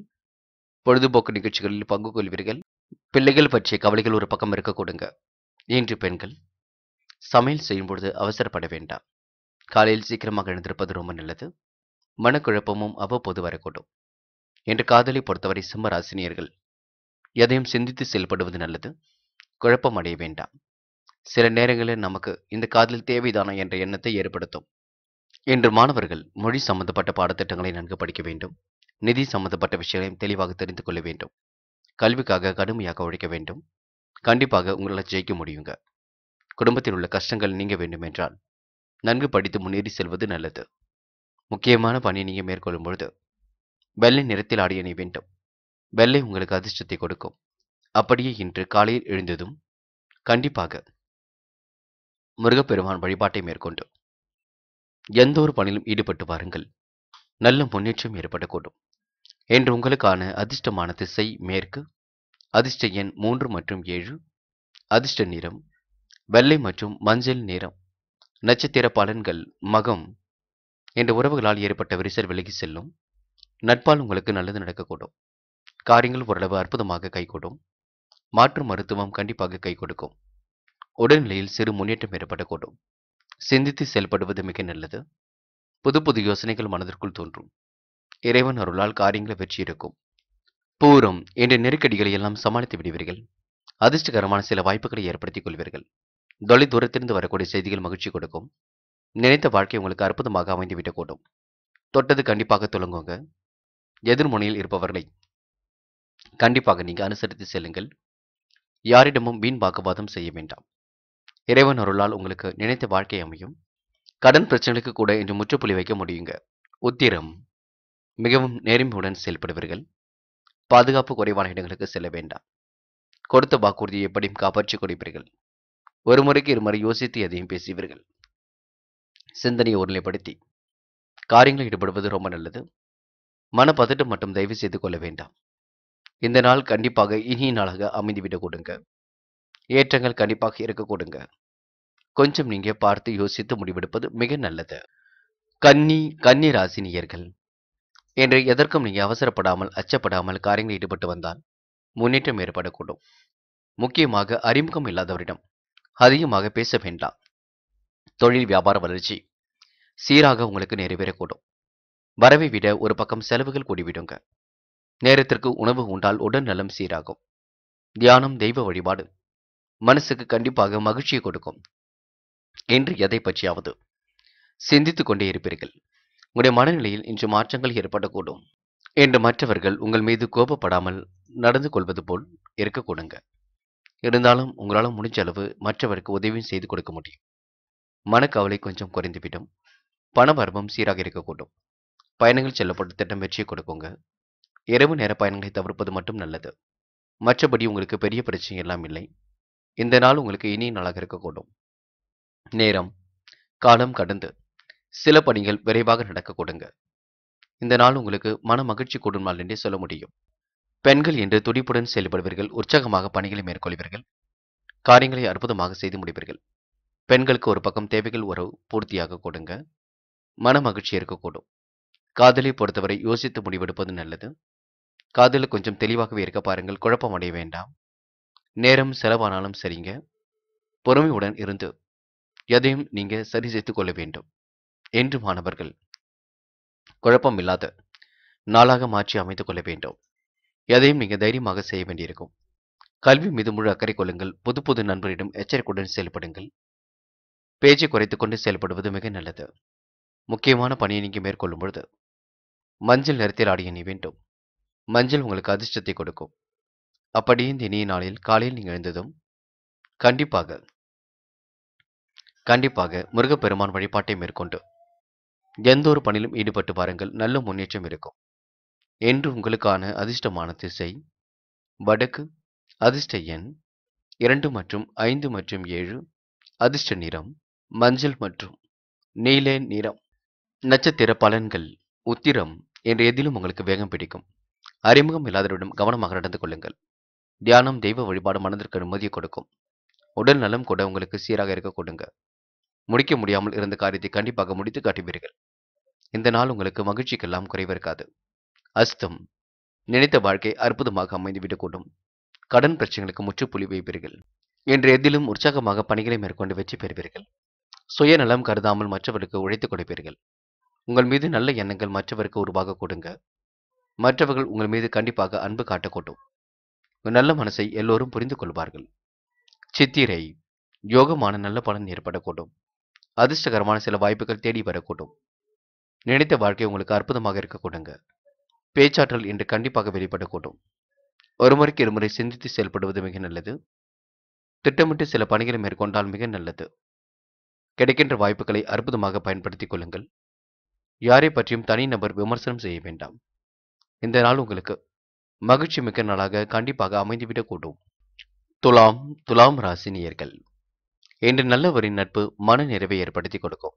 பொழுதுபோக்கு நிகழ்ச்சிகளில் பங்கு கொள்வீர்கள் பிள்ளைகள் பற்றிய கவலைகள் ஒரு பக்கம் இருக்கக்கூடுங்க இன்று பெண்கள் சமையல் செய்யும் பொழுது அவசரப்பட வேண்டாம் காலையில் சீக்கிரமாக எழுந்திருப்பது ரொம்ப நல்லது மனக்குழப்பமும் அவ்வப்போது வரக்கூடும் என்று காதலை பொறுத்தவரை சிம்மராசினியர்கள் எதையும் சிந்தித்து செயல்படுவது நல்லது குழப்பம் அடைய வேண்டாம் சில நேரங்களில் நமக்கு இந்த காதல் தேவைதானா என்ற எண்ணத்தை ஏற்படுத்தும் இன்று மாணவர்கள் மொழி சம்பந்தப்பட்ட பாடத்திட்டங்களை நன்கு படிக்க வேண்டும் நிதி சம்பந்தப்பட்ட விஷயங்களையும் தெளிவாக தெரிந்து கொள்ள வேண்டும் கல்விக்காக கடுமையாக உழைக்க வேண்டும் கண்டிப்பாக உங்களால் ஜெயிக்க முடியுங்க குடும்பத்தில் உள்ள கஷ்டங்கள் நீங்க வேண்டும் என்றால் நன்கு படித்து முன்னேறி செல்வது நல்லது முக்கியமான பணியை நீங்கள் மேற்கொள்ளும் பொழுது வெள்ளை நிறத்தில் ஆடிய நீ வேண்டும் வெள்ளை உங்களுக்கு அதிர்ஷ்டத்தை கொடுக்கும் அப்படியே இன்று காலையில் எழுந்ததும் கண்டிப்பாக முருகப்பெருமான் வழிபாட்டை மேற்கொண்டு எந்த ஒரு பணியிலும் ஈடுபட்டு வாருங்கள் நல்ல முன்னேற்றம் ஏற்படக்கூடும் என்று உங்களுக்கான அதிர்ஷ்டமான திசை மேற்கு அதிர்ஷ்ட எண் மூன்று மற்றும் ஏழு அதிர்ஷ்ட நிறம் வெள்ளை மற்றும் மஞ்சள் நிறம் நட்சத்திர பலன்கள் மகம் என்ற உறவுகளால் ஏற்பட்ட விரிசல் விலகி செல்லும் நட்பால் உங்களுக்கு நல்லது நடக்கக்கூடும் காரியங்கள் ஓரளவு அற்புதமாக கைகூடும் மாற்று மருத்துவம் கண்டிப்பாக கை கொடுக்கும் உடல்நிலையில் சிறு முன்னேற்றம் ஏற்படக்கூடும் சிந்தித்து செயல்படுவது மிக நல்லது புது புது யோசனைகள் மனதிற்குள் தோன்றும் இறைவன் அருளால் காரியங்களை வெற்றி இருக்கும் பூரம் என்ற நெருக்கடிகளை எல்லாம் சமாளித்து விடுவீர்கள் அதிர்ஷ்டகரமான சில வாய்ப்புகளை ஏற்படுத்திக் கொள்வீர்கள் தொலை தூரத்திலிருந்து வரக்கூடிய செய்திகள் மகிழ்ச்சி கொடுக்கும் நினைத்த வாழ்க்கை உங்களுக்கு அற்புதமாக அமைந்து விடக்கூடும் தொட்டது கண்டிப்பாக தொடங்குங்க எதிர்முனையில் இருப்பவர்களை கண்டிப்பாக நீங்கள் அனுசரித்து செல்லுங்கள் யாரிடமும் வீண் வாக்குவாதம் செய்ய வேண்டாம் இறைவன் அருளால் உங்களுக்கு நினைத்த வாழ்க்கை அமையும் கடன் பிரச்சனைகளுக்கு கூட இன்று முற்றுப்புள்ளி வைக்க முடியுங்க உத்திரம் மிகவும் நேர்மையுடன் செயல்படுவீர்கள் பாதுகாப்பு குறைவான இடங்களுக்கு செல்ல வேண்டாம் கொடுத்த வாக்குறுதியை எப்படியும் காப்பாற்றிக் கொடுப்பீர்கள் ஒரு முறைக்கு இருமுறை யோசித்து எதையும் பேசுவீர்கள் சிந்தனையை ஒருநிலைப்படுத்தி காரியங்களில் ஈடுபடுவது ரொம்ப நல்லது மனப்பதட்டம் மட்டும் தயவு செய்து கொள்ள வேண்டாம் இந்த நாள் கண்டிப்பாக இனிய நாளாக அமைந்துவிடக் கொடுங்க ஏற்றங்கள் கண்டிப்பாக இருக்கக்கூடுங்க கொஞ்சம் நீங்க பார்த்து யோசித்து முடிவெடுப்பது மிக நல்லது கன்னி கன்னி ராசினியர்கள் என்று எதற்கும் நீங்க அவசரப்படாமல் அச்சப்படாமல் காரியங்கள் ஈடுபட்டு வந்தால் முன்னேற்றம் ஏற்படக்கூடும் முக்கியமாக அறிமுகம் இல்லாதவரிடம் அதிகமாக பேச வேண்டாம் தொழில் வியாபார வளர்ச்சி சீராக உங்களுக்கு நிறைவேறக்கூடும் வரவை விட ஒரு பக்கம் செலவுகள் கூடிவிடுங்க நேரத்திற்கு உணவு உண்டால் உடல் நலம் சீராகும் தியானம் தெய்வ வழிபாடு மனசுக்கு கண்டிப்பாக மகிழ்ச்சியை கொடுக்கும் என்று எதை பற்றியாவது சிந்தித்துக் கொண்டே இருப்பீர்கள் உங்களுடைய மனநிலையில் இன்று மாற்றங்கள் ஏற்படக்கூடும் என்று மற்றவர்கள் உங்கள் மீது கோபப்படாமல் நடந்து கொள்வது போல் இருக்கக்கூடுங்க இருந்தாலும் உங்களால் முடிஞ்ச அளவு மற்றவருக்கு உதவியும் செய்து கொடுக்க முடியும் மனக்கவலை கொஞ்சம் குறைந்துவிடும் பண வர்மம் சீராக இருக்கக்கூடும் பயணங்கள் செல்லப்பட்ட திட்டம் வெற்றியை கொடுக்குங்க இரவு நேர பயணங்களை தவிர்ப்பது மட்டும் நல்லது மற்றபடி உங்களுக்கு பெரிய பிரச்சனை எல்லாம் இல்லை இந்த நாள் உங்களுக்கு இனி நாளாக இருக்கக்கூடும் நேரம் காலம் கடந்து சில பணிகள் விரைவாக நடக்க கொடுங்க இந்த நாள் உங்களுக்கு மன மகிழ்ச்சி கூடும் நாள் என்றே சொல்ல முடியும் பெண்கள் என்று துடிப்புடன் செயல்படுவீர்கள் உற்சாகமாக பணிகளை மேற்கொள்வீர்கள் காரியங்களை அற்புதமாக செய்து முடிப்பீர்கள் பெண்களுக்கு ஒரு பக்கம் தேவைகள் உறவு பூர்த்தியாக கொடுங்க மன மகிழ்ச்சி இருக்கக்கூடும் காதலை பொறுத்தவரை யோசித்து முடிவெடுப்பது நல்லது காதலில் கொஞ்சம் தெளிவாகவே இருக்க பாருங்கள் குழப்பம் அடைய வேண்டாம் நேரம் செலவானாலும் சரிங்க பொறுமையுடன் இருந்து எதையும் நீங்க சரி செய்து கொள்ள வேண்டும் என்று மாணவர்கள் குழப்பம் இல்லாத நாளாக மாற்றி அமைத்துக் கொள்ள வேண்டும் எதையும் நீங்க தைரியமாக செய்ய வேண்டியிருக்கும் கல்வி மீது முழு அக்கறை கொள்ளுங்கள் புது புது நண்பரிடம் எச்சரிக்கையுடன் செயல்படுங்கள் பேச்சை குறைத்துக் கொண்டு செயல்படுவது மிக நல்லது முக்கியமான பணியை நீங்க மேற்கொள்ளும் பொழுது மஞ்சள் நிறத்தில் ஆடிய நீ வேண்டும் மஞ்சள் உங்களுக்கு அதிர்ஷ்டத்தை கொடுக்கும் அப்படியே தினிய நாளில் காலையில் நீங்கள் எழுந்ததும் கண்டிப்பாக கண்டிப்பாக முருகப்பெருமான் வழிபாட்டை மேற்கொண்டு எந்த ஒரு பணியிலும் ஈடுபட்டு பாருங்கள் நல்ல முன்னேற்றம் இருக்கும் என்று உங்களுக்கான அதிர்ஷ்டமான திசை வடக்கு அதிர்ஷ்ட எண் இரண்டு மற்றும் ஐந்து மற்றும் ஏழு அதிர்ஷ்ட நிறம் மஞ்சள் மற்றும் நீல நிறம் நட்சத்திர பலன்கள் உத்திரம் என்று எதிலும் உங்களுக்கு வேகம் பிடிக்கும் அறிமுகம் இல்லாதவரிடம் கவனமாக நடந்து கொள்ளுங்கள் தியானம் தெய்வ வழிபாடு மனதிற்கு நிம்மதியை கொடுக்கும் உடல் நலம் கூட உங்களுக்கு சீராக இருக்க கொடுங்க முடிக்க முடியாமல் இருந்த காரியத்தை கண்டிப்பாக முடித்து காட்டுவீர்கள் இந்த நாள் உங்களுக்கு மகிழ்ச்சிக்கெல்லாம் குறைவு இருக்காது அஸ்தம் நினைத்த வாழ்க்கை அற்புதமாக அமைந்துவிடக்கூடும் கடன் பிரச்சனைகளுக்கு முற்றுப்புள்ளி வைப்பீர்கள் என்று எதிலும் உற்சாகமாக பணிகளை மேற்கொண்டு வெற்றி பெறுவீர்கள் சுயநலம் கருதாமல் மற்றவருக்கு உழைத்துக் கொடுப்பீர்கள் உங்கள் மீது நல்ல எண்ணங்கள் மற்றவருக்கு உருவாக கொடுங்க மற்றவர்கள் உங்கள் மீது கண்டிப்பாக அன்பு காட்டக்கூடும் நல்ல மனசை எல்லோரும் புரிந்து கொள்வார்கள் சித்திரை யோகமான நல்ல பலன் ஏற்படக்கூடும் அதிர்ஷ்டகரமான சில வாய்ப்புகள் தேடி வரக்கூடும் நினைத்த வாழ்க்கை உங்களுக்கு அற்புதமாக இருக்கக்கூடுங்க பேச்சாற்றல் இன்று கண்டிப்பாக வெளிப்படக்கூடும் ஒரு முறைக்கு இருமுறை சிந்தித்து செயல்படுவது மிக நல்லது திட்டமிட்டு சில பணிகளை மேற்கொண்டால் மிக நல்லது கிடைக்கின்ற வாய்ப்புகளை அற்புதமாக பயன்படுத்திக் கொள்ளுங்கள் யாரை பற்றியும் தனிநபர் விமர்சனம் செய்ய வேண்டாம் இந்த நாள் உங்களுக்கு மகிழ்ச்சி மிக்க நாளாக கண்டிப்பாக அமைந்துவிடக்கூடும் துலாம் துலாம் ராசி நேயர்கள் இன்று நல்லவரின் நட்பு மன நிறைவை ஏற்படுத்தி கொடுக்கும்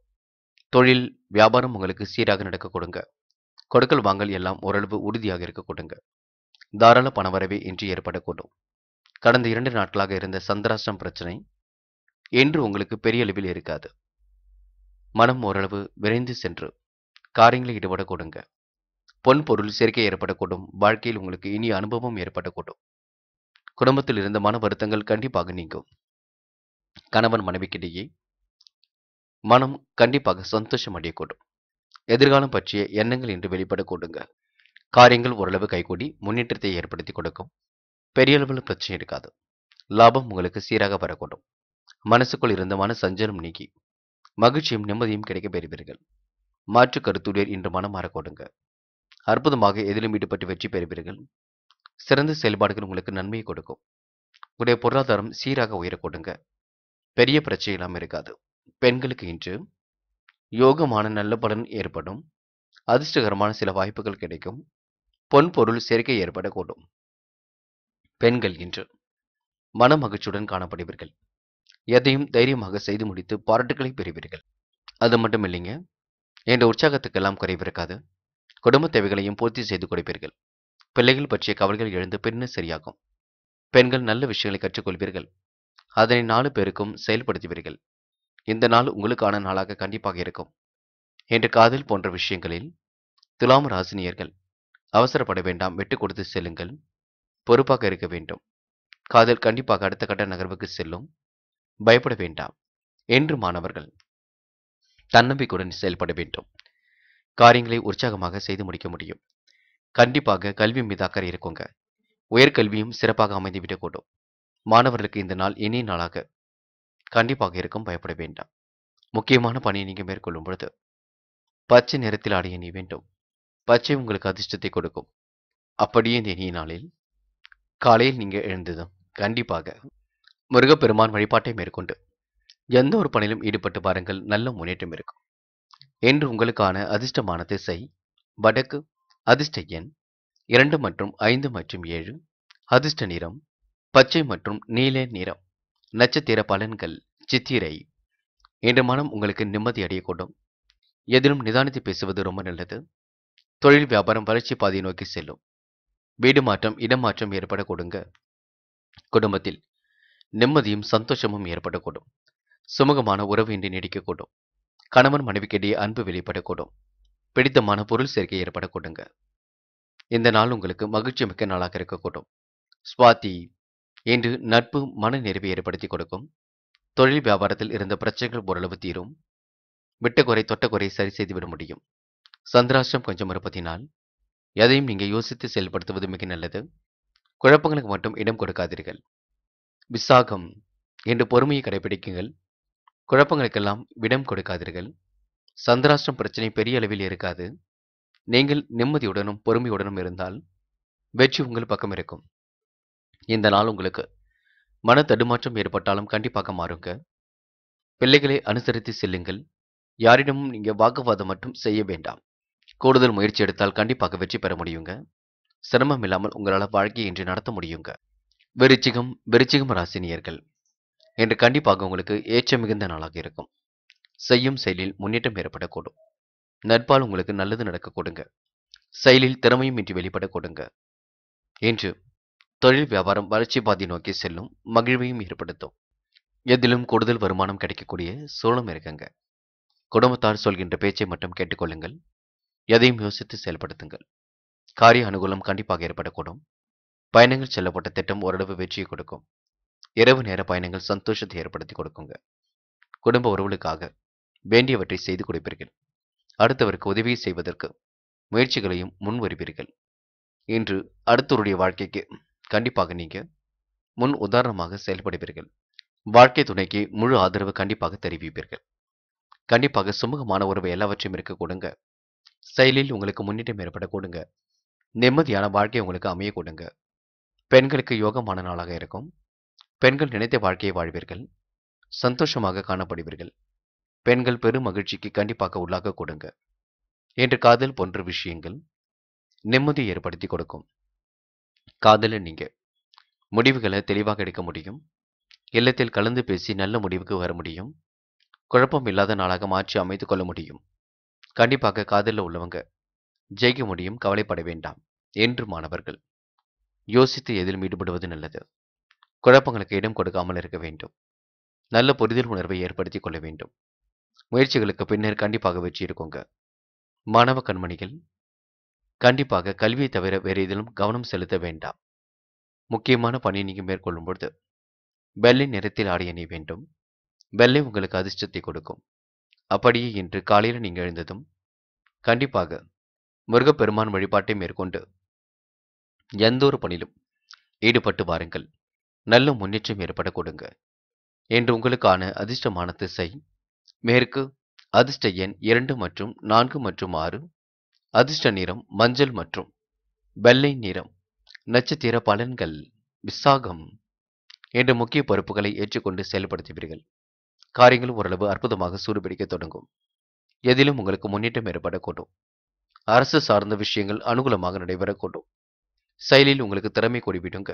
தொழில் வியாபாரம் உங்களுக்கு சீராக நடக்க கொடுங்க கொடுக்கல் வாங்கல் எல்லாம் ஓரளவு உறுதியாக இருக்க கொடுங்க தாராள பணவரவே இன்று ஏற்படக்கூடும் கடந்த இரண்டு நாட்களாக இருந்த சந்திராஷ்டம் பிரச்சனை இன்று உங்களுக்கு பெரிய அளவில் இருக்காது மனம் ஓரளவு விரைந்து சென்று காரியங்களில் ஈடுபட கொடுங்க பொன் பொருள் சேர்க்கை ஏற்படக்கூடும் வாழ்க்கையில் உங்களுக்கு இனி அனுபவம் ஏற்படக்கூடும் குடும்பத்தில் இருந்த மன வருத்தங்கள் கண்டிப்பாக நீங்கும் கணவன் மனைவிக்கிடையே மனம் கண்டிப்பாக சந்தோஷம் அடையக்கூடும் எதிர்காலம் பற்றிய எண்ணங்கள் என்று வெளிப்படக்கூடுங்க காரியங்கள் ஓரளவு கைகூடி முன்னேற்றத்தை ஏற்படுத்தி கொடுக்கும் பெரிய அளவில் பிரச்சனை இருக்காது லாபம் உங்களுக்கு சீராக வரக்கூடும் மனசுக்குள் இருந்த மன சஞ்சலம் நீக்கி மகிழ்ச்சியும் நிம்மதியும் கிடைக்க பெறுவீர்கள் மாற்று கருத்துடையர் இன்று மனம் மாறக்கூடுங்க அற்புதமாக எதிலும் ஈடுபட்டு வெற்றி பெறுவீர்கள் சிறந்த செயல்பாடுகள் உங்களுக்கு நன்மையை கொடுக்கும் உங்களுடைய பொருளாதாரம் சீராக உயர கொடுங்க பெரிய பிரச்சனை இல்லாமல் இருக்காது பெண்களுக்கு இன்று யோகமான நல்ல பலன் ஏற்படும் அதிர்ஷ்டகரமான சில வாய்ப்புகள் கிடைக்கும் பொன் பொருள் சேர்க்கை ஏற்படக்கூடும் பெண்கள் இன்று மன மகிழ்ச்சியுடன் காணப்படுவீர்கள் எதையும் தைரியமாக செய்து முடித்து பாராட்டுகளை பெறுவீர்கள் அது மட்டும் இல்லைங்க என்ற உற்சாகத்துக்கெல்லாம் குறைவிருக்காது குடும்ப தேவைகளையும் பூர்த்தி செய்து கொடுப்பீர்கள் பிள்ளைகள் பற்றிய கவலைகள் எழுந்து பின்னு சரியாகும் பெண்கள் நல்ல விஷயங்களை கற்றுக்கொள்வீர்கள் அதனை நாலு பேருக்கும் செயல்படுத்துவீர்கள் இந்த நாள் உங்களுக்கான நாளாக கண்டிப்பாக இருக்கும் என்று காதல் போன்ற விஷயங்களில் துலாம் ராசினியர்கள் அவசரப்பட வேண்டாம் விட்டு கொடுத்து செல்லுங்கள் பொறுப்பாக இருக்க வேண்டும் காதல் கண்டிப்பாக அடுத்த கட்ட நகர்வுக்கு செல்லும் பயப்பட வேண்டாம் என்று மாணவர்கள் தன்னம்பிக்கையுடன் செயல்பட வேண்டும் காரியங்களை உற்சாகமாக செய்து முடிக்க முடியும் கண்டிப்பாக கல்வி மீது அக்கறை இருக்குங்க உயர்கல்வியும் சிறப்பாக அமைந்துவிடக்கூடும் மாணவர்களுக்கு இந்த நாள் இனிய நாளாக கண்டிப்பாக இருக்கும் பயப்பட வேண்டாம் முக்கியமான பணியை நீங்கள் மேற்கொள்ளும் பொழுது பச்சை நிறத்தில் அடைய நீ வேண்டும் பச்சை உங்களுக்கு அதிர்ஷ்டத்தை கொடுக்கும் அப்படியே இந்த இனிய நாளில் காலையில் நீங்கள் எழுந்ததும் கண்டிப்பாக முருகப்பெருமான் வழிபாட்டை மேற்கொண்டு எந்த ஒரு பணியிலும் ஈடுபட்டு பாருங்கள் நல்ல முன்னேற்றம் இருக்கும் என்று உங்களுக்கான அதிர்ஷ்டமான திசை வடக்கு அதிர்ஷ்ட எண் இரண்டு மற்றும் ஐந்து மற்றும் ஏழு அதிர்ஷ்ட நிறம் பச்சை மற்றும் நீல நிறம் நட்சத்திர பலன்கள் சித்திரை இன்று மனம் உங்களுக்கு நிம்மதி அடையக்கூடும் எதிலும் நிதானித்து பேசுவது ரொம்ப நல்லது தொழில் வியாபாரம் வளர்ச்சி பாதையை நோக்கி செல்லும் வீடு மாற்றம் இடமாற்றம் ஏற்பட கொடுங்க குடும்பத்தில் நிம்மதியும் சந்தோஷமும் ஏற்படக்கூடும் சுமூகமான உறவு இன்றி நீடிக்கக்கூடும் கணவன் மனைவிக்கிடையே அன்பு வெளிப்படக்கூடும் பிடித்தமான பொருள் சேர்க்கை ஏற்படக்கூடுங்க இந்த நாள் உங்களுக்கு மகிழ்ச்சி மிக்க நாளாக இருக்கக்கூடும் சுவாதி இன்று நட்பு மன நிறைவை ஏற்படுத்தி கொடுக்கும் தொழில் வியாபாரத்தில் இருந்த பிரச்சனைகள் ஓரளவு தீரும் தொட்ட குறை சரி செய்துவிட முடியும் சந்திராஷ்டம் கொஞ்சம் இருப்பதினால் எதையும் நீங்கள் யோசித்து செயல்படுத்துவது மிக நல்லது குழப்பங்களுக்கு மட்டும் இடம் கொடுக்காதீர்கள் விசாகம் என்று பொறுமையை கடைபிடிக்குங்கள் குழப்பங்களுக்கெல்லாம் விடம் கொடுக்காதீர்கள் சந்திராஷ்டிரம் பிரச்சனை பெரிய அளவில் இருக்காது நீங்கள் நிம்மதியுடனும் பொறுமையுடனும் இருந்தால் வெற்றி உங்கள் பக்கம் இருக்கும் இந்த நாள் உங்களுக்கு மன தடுமாற்றம் ஏற்பட்டாலும் கண்டிப்பாக மாறுங்க பிள்ளைகளை அனுசரித்து செல்லுங்கள் யாரிடமும் நீங்க வாக்குவாதம் மட்டும் செய்ய வேண்டாம் கூடுதல் முயற்சி எடுத்தால் கண்டிப்பாக வெற்றி பெற முடியுங்க சிரமம் இல்லாமல் உங்களால் வாழ்க்கையை நடத்த முடியுங்க விருச்சிகம் விருச்சிகம் ராசினியர்கள் என்று கண்டிப்பாக உங்களுக்கு ஏற்ற மிகுந்த நாளாக இருக்கும் செய்யும் செயலில் முன்னேற்றம் ஏற்படக்கூடும் நட்பால் உங்களுக்கு நல்லது நடக்க கொடுங்க செயலில் திறமையும் இன்றி வெளிப்பட கொடுங்க இன்று தொழில் வியாபாரம் வளர்ச்சி பாதி நோக்கி செல்லும் மகிழ்வையும் ஏற்படுத்தும் எதிலும் கூடுதல் வருமானம் கிடைக்கக்கூடிய சூழலும் இருக்குங்க குடும்பத்தார் சொல்கின்ற பேச்சை மட்டும் கேட்டுக்கொள்ளுங்கள் எதையும் யோசித்து செயல்படுத்துங்கள் காரிய அனுகூலம் கண்டிப்பாக ஏற்படக்கூடும் பயணங்கள் செல்லப்பட்ட திட்டம் ஓரளவு வெற்றியை கொடுக்கும் இரவு நேர பயணங்கள் சந்தோஷத்தை ஏற்படுத்தி கொடுக்குங்க குடும்ப உறவுகளுக்காக வேண்டியவற்றை செய்து கொடுப்பீர்கள் அடுத்தவருக்கு உதவி செய்வதற்கு முயற்சிகளையும் முன் வருவீர்கள் இன்று அடுத்தவருடைய வாழ்க்கைக்கு கண்டிப்பாக நீங்க முன் உதாரணமாக செயல்படுவீர்கள் வாழ்க்கை துணைக்கு முழு ஆதரவு கண்டிப்பாக தெரிவிப்பீர்கள் கண்டிப்பாக சுமூகமான உறவு எல்லாவற்றையும் இருக்க கொடுங்க செயலில் உங்களுக்கு முன்னேற்றம் ஏற்பட கொடுங்க நிம்மதியான வாழ்க்கை உங்களுக்கு அமைய கொடுங்க பெண்களுக்கு யோகமான நாளாக இருக்கும் பெண்கள் நினைத்த வாழ்க்கையை வாழ்வீர்கள் சந்தோஷமாக காணப்படுவீர்கள் பெண்கள் பெரும் மகிழ்ச்சிக்கு கண்டிப்பாக உள்ளாக கொடுங்க என்று காதல் போன்ற விஷயங்கள் நிம்மதி ஏற்படுத்தி கொடுக்கும் காதலை நீங்க முடிவுகளை தெளிவாக எடுக்க முடியும் இல்லத்தில் கலந்து பேசி நல்ல முடிவுக்கு வர முடியும் குழப்பம் இல்லாத நாளாக மாற்றி அமைத்து கொள்ள முடியும் கண்டிப்பாக காதலில் உள்ளவங்க ஜெயிக்க முடியும் கவலைப்பட வேண்டாம் என்று மாணவர்கள் யோசித்து எதில் ஈடுபடுவது நல்லது குழப்பங்களுக்கு இடம் கொடுக்காமல் இருக்க வேண்டும் நல்ல புரிதல் உணர்வை ஏற்படுத்தி கொள்ள வேண்டும் முயற்சிகளுக்கு பின்னர் கண்டிப்பாக வெற்றி இருக்குங்க மாணவ கண்மணிகள் கண்டிப்பாக கல்வியை தவிர வேறு இதிலும் கவனம் செலுத்த வேண்டாம் முக்கியமான பணி நீங்கள் மேற்கொள்ளும் பொழுது வெள்ளை நிறத்தில் ஆடை அணிய வேண்டும் வெள்ளை உங்களுக்கு அதிர்ஷ்டத்தை கொடுக்கும் அப்படியே இன்று காலையில் நீங்கள் எழுந்ததும் கண்டிப்பாக முருகப்பெருமான் வழிபாட்டை மேற்கொண்டு எந்த ஒரு பணியிலும் ஈடுபட்டு வாருங்கள் நல்ல முன்னேற்றம் ஏற்பட கொடுங்க என்று உங்களுக்கான அதிர்ஷ்டமான திசை மேற்கு அதிர்ஷ்ட எண் இரண்டு மற்றும் நான்கு மற்றும் ஆறு அதிர்ஷ்ட நிறம் மஞ்சள் மற்றும் வெள்ளை நிறம் நட்சத்திர பலன்கள் விசாகம் என்ற முக்கிய பொறுப்புகளை ஏற்றுக்கொண்டு செயல்படுத்துவீர்கள் காரியங்கள் ஓரளவு அற்புதமாக சூடுபிடிக்க தொடங்கும் எதிலும் உங்களுக்கு முன்னேற்றம் ஏற்படக்கூடும் அரசு சார்ந்த விஷயங்கள் அனுகூலமாக நடைபெறக்கூடும் செயலில் உங்களுக்கு திறமை கூடிவிடுங்க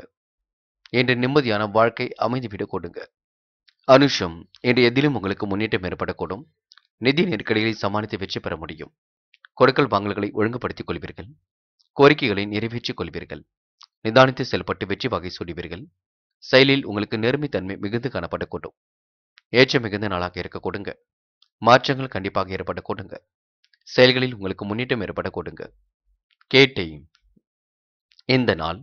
என்ற நிம்மதியான வாழ்க்கை அமைந்துவிடக் கொடுங்க அனுஷம் என்று எதிலும் உங்களுக்கு முன்னேற்றம் ஏற்படக்கூடும் நிதி நெருக்கடிகளை சமாளித்து வெற்றி பெற முடியும் கொடுக்கல் வாங்கல்களை ஒழுங்குபடுத்திக் கொள்வீர்கள் கோரிக்கைகளை நிறைவேற்றிக் கொள்வீர்கள் நிதானித்து செயல்பட்டு வெற்றி வகை சூடுவீர்கள் செயலில் உங்களுக்கு நேர்மைத்தன்மை மிகுந்து காணப்படக்கூடும் ஏற்றம் மிகுந்த நாளாக இருக்க கொடுங்க மாற்றங்கள் கண்டிப்பாக ஏற்பட கொடுங்க செயல்களில் உங்களுக்கு முன்னேற்றம் ஏற்பட கொடுங்க கேட்டேன் இந்த நாள்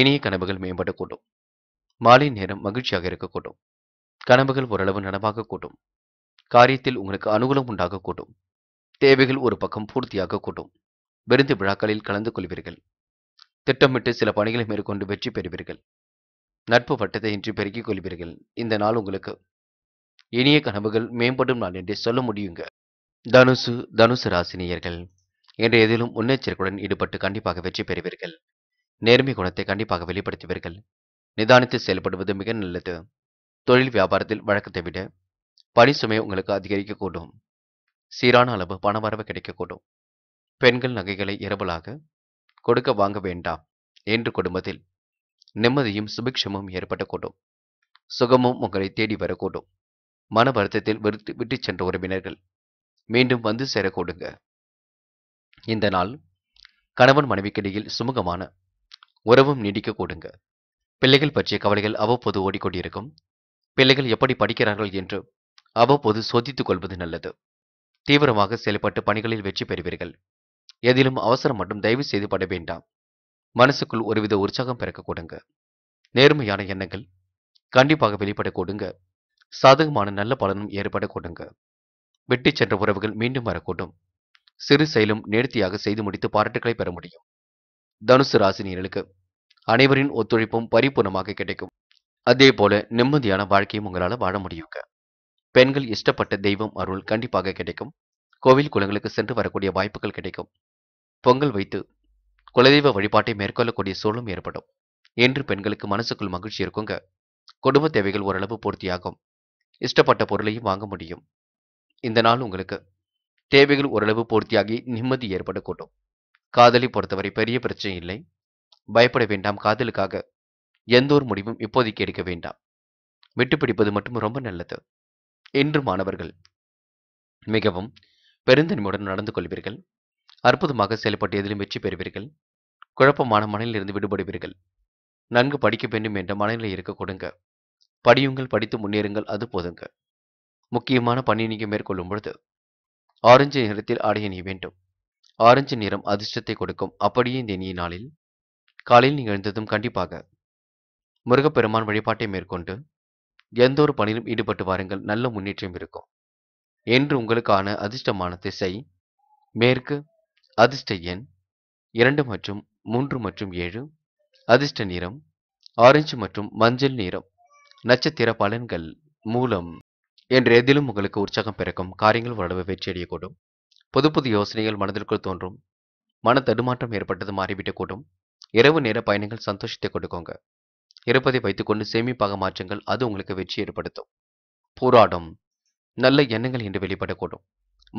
இனிய கனவுகள் மேம்படக்கூடும் மாலை நேரம் மகிழ்ச்சியாக இருக்கக்கூடும் கனவுகள் ஓரளவு நனவாக கூடும் காரியத்தில் உங்களுக்கு அனுகூலம் உண்டாகக்கூடும் தேவைகள் ஒரு பக்கம் பூர்த்தியாக கூடும் விருந்து விழாக்களில் கலந்து கொள்வீர்கள் திட்டமிட்டு சில பணிகளை மேற்கொண்டு வெற்றி பெறுவீர்கள் நட்பு வட்டத்தை இன்று பெருக்கிக் கொள்வீர்கள் இந்த நாள் உங்களுக்கு இனிய கனவுகள் மேம்படும் நாள் என்று சொல்ல முடியுங்க தனுசு தனுசு ராசினியர்கள் என்ற எதிலும் முன்னெச்சரிக்கையுடன் ஈடுபட்டு கண்டிப்பாக வெற்றி பெறுவீர்கள் நேர்மை குணத்தை கண்டிப்பாக வெளிப்படுத்துவீர்கள் நிதானித்து செயல்படுவது மிக நல்லது தொழில் வியாபாரத்தில் வழக்கத்தை விட பணி சுமை உங்களுக்கு அதிகரிக்கக்கூடும் சீரான அளவு பணவரவு கிடைக்கக்கூடும் பெண்கள் நகைகளை இரவலாக கொடுக்க வாங்க வேண்டாம் என்று குடும்பத்தில் நிம்மதியும் சுபிக்ஷமும் ஏற்படக்கூடும் சுகமும் உங்களை தேடி வரக்கூடும் மன வருத்தத்தில் விருத்து விட்டு சென்ற உறவினர்கள் மீண்டும் வந்து சேரக்கூடுங்க இந்த நாள் கணவன் மனைவிக்கிடையில் சுமூகமான உறவும் நீடிக்க கூடுங்க பிள்ளைகள் பற்றிய கவலைகள் அவ்வப்போது ஓடிக்கொண்டிருக்கும் பிள்ளைகள் எப்படி படிக்கிறார்கள் என்று அவ்வப்போது சோதித்துக் கொள்வது நல்லது தீவிரமாக செயல்பட்டு பணிகளில் வெற்றி பெறுவீர்கள் எதிலும் அவசரம் மட்டும் தயவு செய்து பட வேண்டாம் மனசுக்குள் ஒருவித உற்சாகம் பிறக்க கூடுங்க நேர்மையான எண்ணங்கள் கண்டிப்பாக வெளிப்பட கொடுங்க சாதகமான நல்ல பலனும் ஏற்பட கொடுங்க விட்டு சென்ற உறவுகள் மீண்டும் வரக்கூடும் சிறு செயலும் நேர்த்தியாக செய்து முடித்து பாராட்டுகளை பெற முடியும் தனுசு ராசினியர்களுக்கு அனைவரின் ஒத்துழைப்பும் பரிபூர்ணமாக கிடைக்கும் அதே போல நிம்மதியான வாழ்க்கையும் உங்களால் வாழ முடியுங்க பெண்கள் இஷ்டப்பட்ட தெய்வம் அருள் கண்டிப்பாக கிடைக்கும் கோவில் குளங்களுக்கு சென்று வரக்கூடிய வாய்ப்புகள் கிடைக்கும் பொங்கல் வைத்து குலதெய்வ வழிபாட்டை மேற்கொள்ளக்கூடிய சூழலும் ஏற்படும் என்று பெண்களுக்கு மனசுக்குள் மகிழ்ச்சி இருக்குங்க குடும்ப தேவைகள் ஓரளவு பூர்த்தியாகும் இஷ்டப்பட்ட பொருளையும் வாங்க முடியும் இந்த நாள் உங்களுக்கு தேவைகள் ஓரளவு பூர்த்தியாகி நிம்மதி ஏற்படக்கூடும் காதலை பொறுத்தவரை பெரிய பிரச்சனை இல்லை பயப்பட வேண்டாம் காதலுக்காக எந்த ஒரு முடிவும் இப்போதைக்கு எடுக்க வேண்டாம் விட்டு பிடிப்பது மட்டும் ரொம்ப நல்லது இன்று மாணவர்கள் மிகவும் பெருந்தன்மையுடன் நடந்து கொள்வீர்கள் அற்புதமாக செயல்பட்டு எதிலும் வெற்றி பெறுவீர்கள் குழப்பமான மனநிலிருந்து விடுபடுவீர்கள் நன்கு படிக்க வேண்டும் என்ற மனநிலை இருக்க கொடுங்க படியுங்கள் படித்து முன்னேறுங்கள் அது போதுங்க முக்கியமான பணி நீங்க மேற்கொள்ளும் பொழுது ஆரஞ்சு நிறத்தில் அடைய நீ வேண்டும் ஆரஞ்சு நிறம் அதிர்ஷ்டத்தை கொடுக்கும் அப்படியே இந்த இனிய நாளில் காலையில் நீங்கள் எழுந்ததும் கண்டிப்பாக முருகப்பெருமான் வழிபாட்டை மேற்கொண்டு எந்த ஒரு பணியிலும் ஈடுபட்டு வாருங்கள் நல்ல முன்னேற்றம் இருக்கும் என்று உங்களுக்கான அதிர்ஷ்டமான திசை மேற்கு அதிர்ஷ்ட எண் இரண்டு மற்றும் மூன்று மற்றும் ஏழு அதிர்ஷ்ட நிறம் ஆரஞ்சு மற்றும் மஞ்சள் நிறம் நட்சத்திர பலன்கள் மூலம் என்று எதிலும் உங்களுக்கு உற்சாகம் பிறக்கும் காரியங்கள் ஓரளவு வெற்றியடையக்கூடும் புது புது யோசனைகள் மனதிற்குள் தோன்றும் மன தடுமாற்றம் ஏற்பட்டது மாறிவிடக்கூடும் இரவு நேர பயணங்கள் சந்தோஷத்தை கொடுக்கோங்க இருப்பதை வைத்துக்கொண்டு சேமிப்பாக மாற்றங்கள் அது உங்களுக்கு வெற்றி ஏற்படுத்தும் போராடும் நல்ல எண்ணங்கள் என்று வெளிப்படக்கூடும்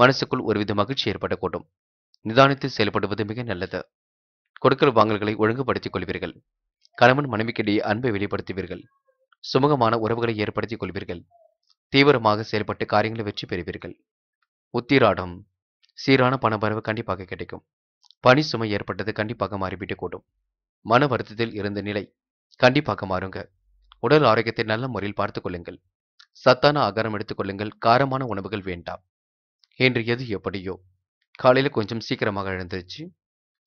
மனசுக்குள் ஒருவித மகிழ்ச்சி ஏற்படக்கூடும் நிதானித்து செயல்படுவது மிக நல்லது கொடுக்கல் வாங்கல்களை ஒழுங்குபடுத்திக் கொள்வீர்கள் கணவன் மனைவிக்கிடையே அன்பை வெளிப்படுத்துவீர்கள் சுமூகமான உறவுகளை ஏற்படுத்திக் கொள்வீர்கள் தீவிரமாக செயல்பட்டு காரியங்களை வெற்றி பெறுவீர்கள் உத்திராடம் சீரான பணப்பரவு கண்டிப்பாக கிடைக்கும் பனி சுமை ஏற்பட்டது கண்டிப்பாக மாறிவிட்டு கூடும் மன வருத்தத்தில் இருந்த நிலை கண்டிப்பாக மாறுங்க உடல் ஆரோக்கியத்தை நல்ல முறையில் பார்த்து கொள்ளுங்கள் சத்தான ஆகாரம் எடுத்துக்கொள்ளுங்கள் காரமான உணவுகள் வேண்டாம் என்று எது எப்படியோ காலையில் கொஞ்சம் சீக்கிரமாக எழுந்துருச்சு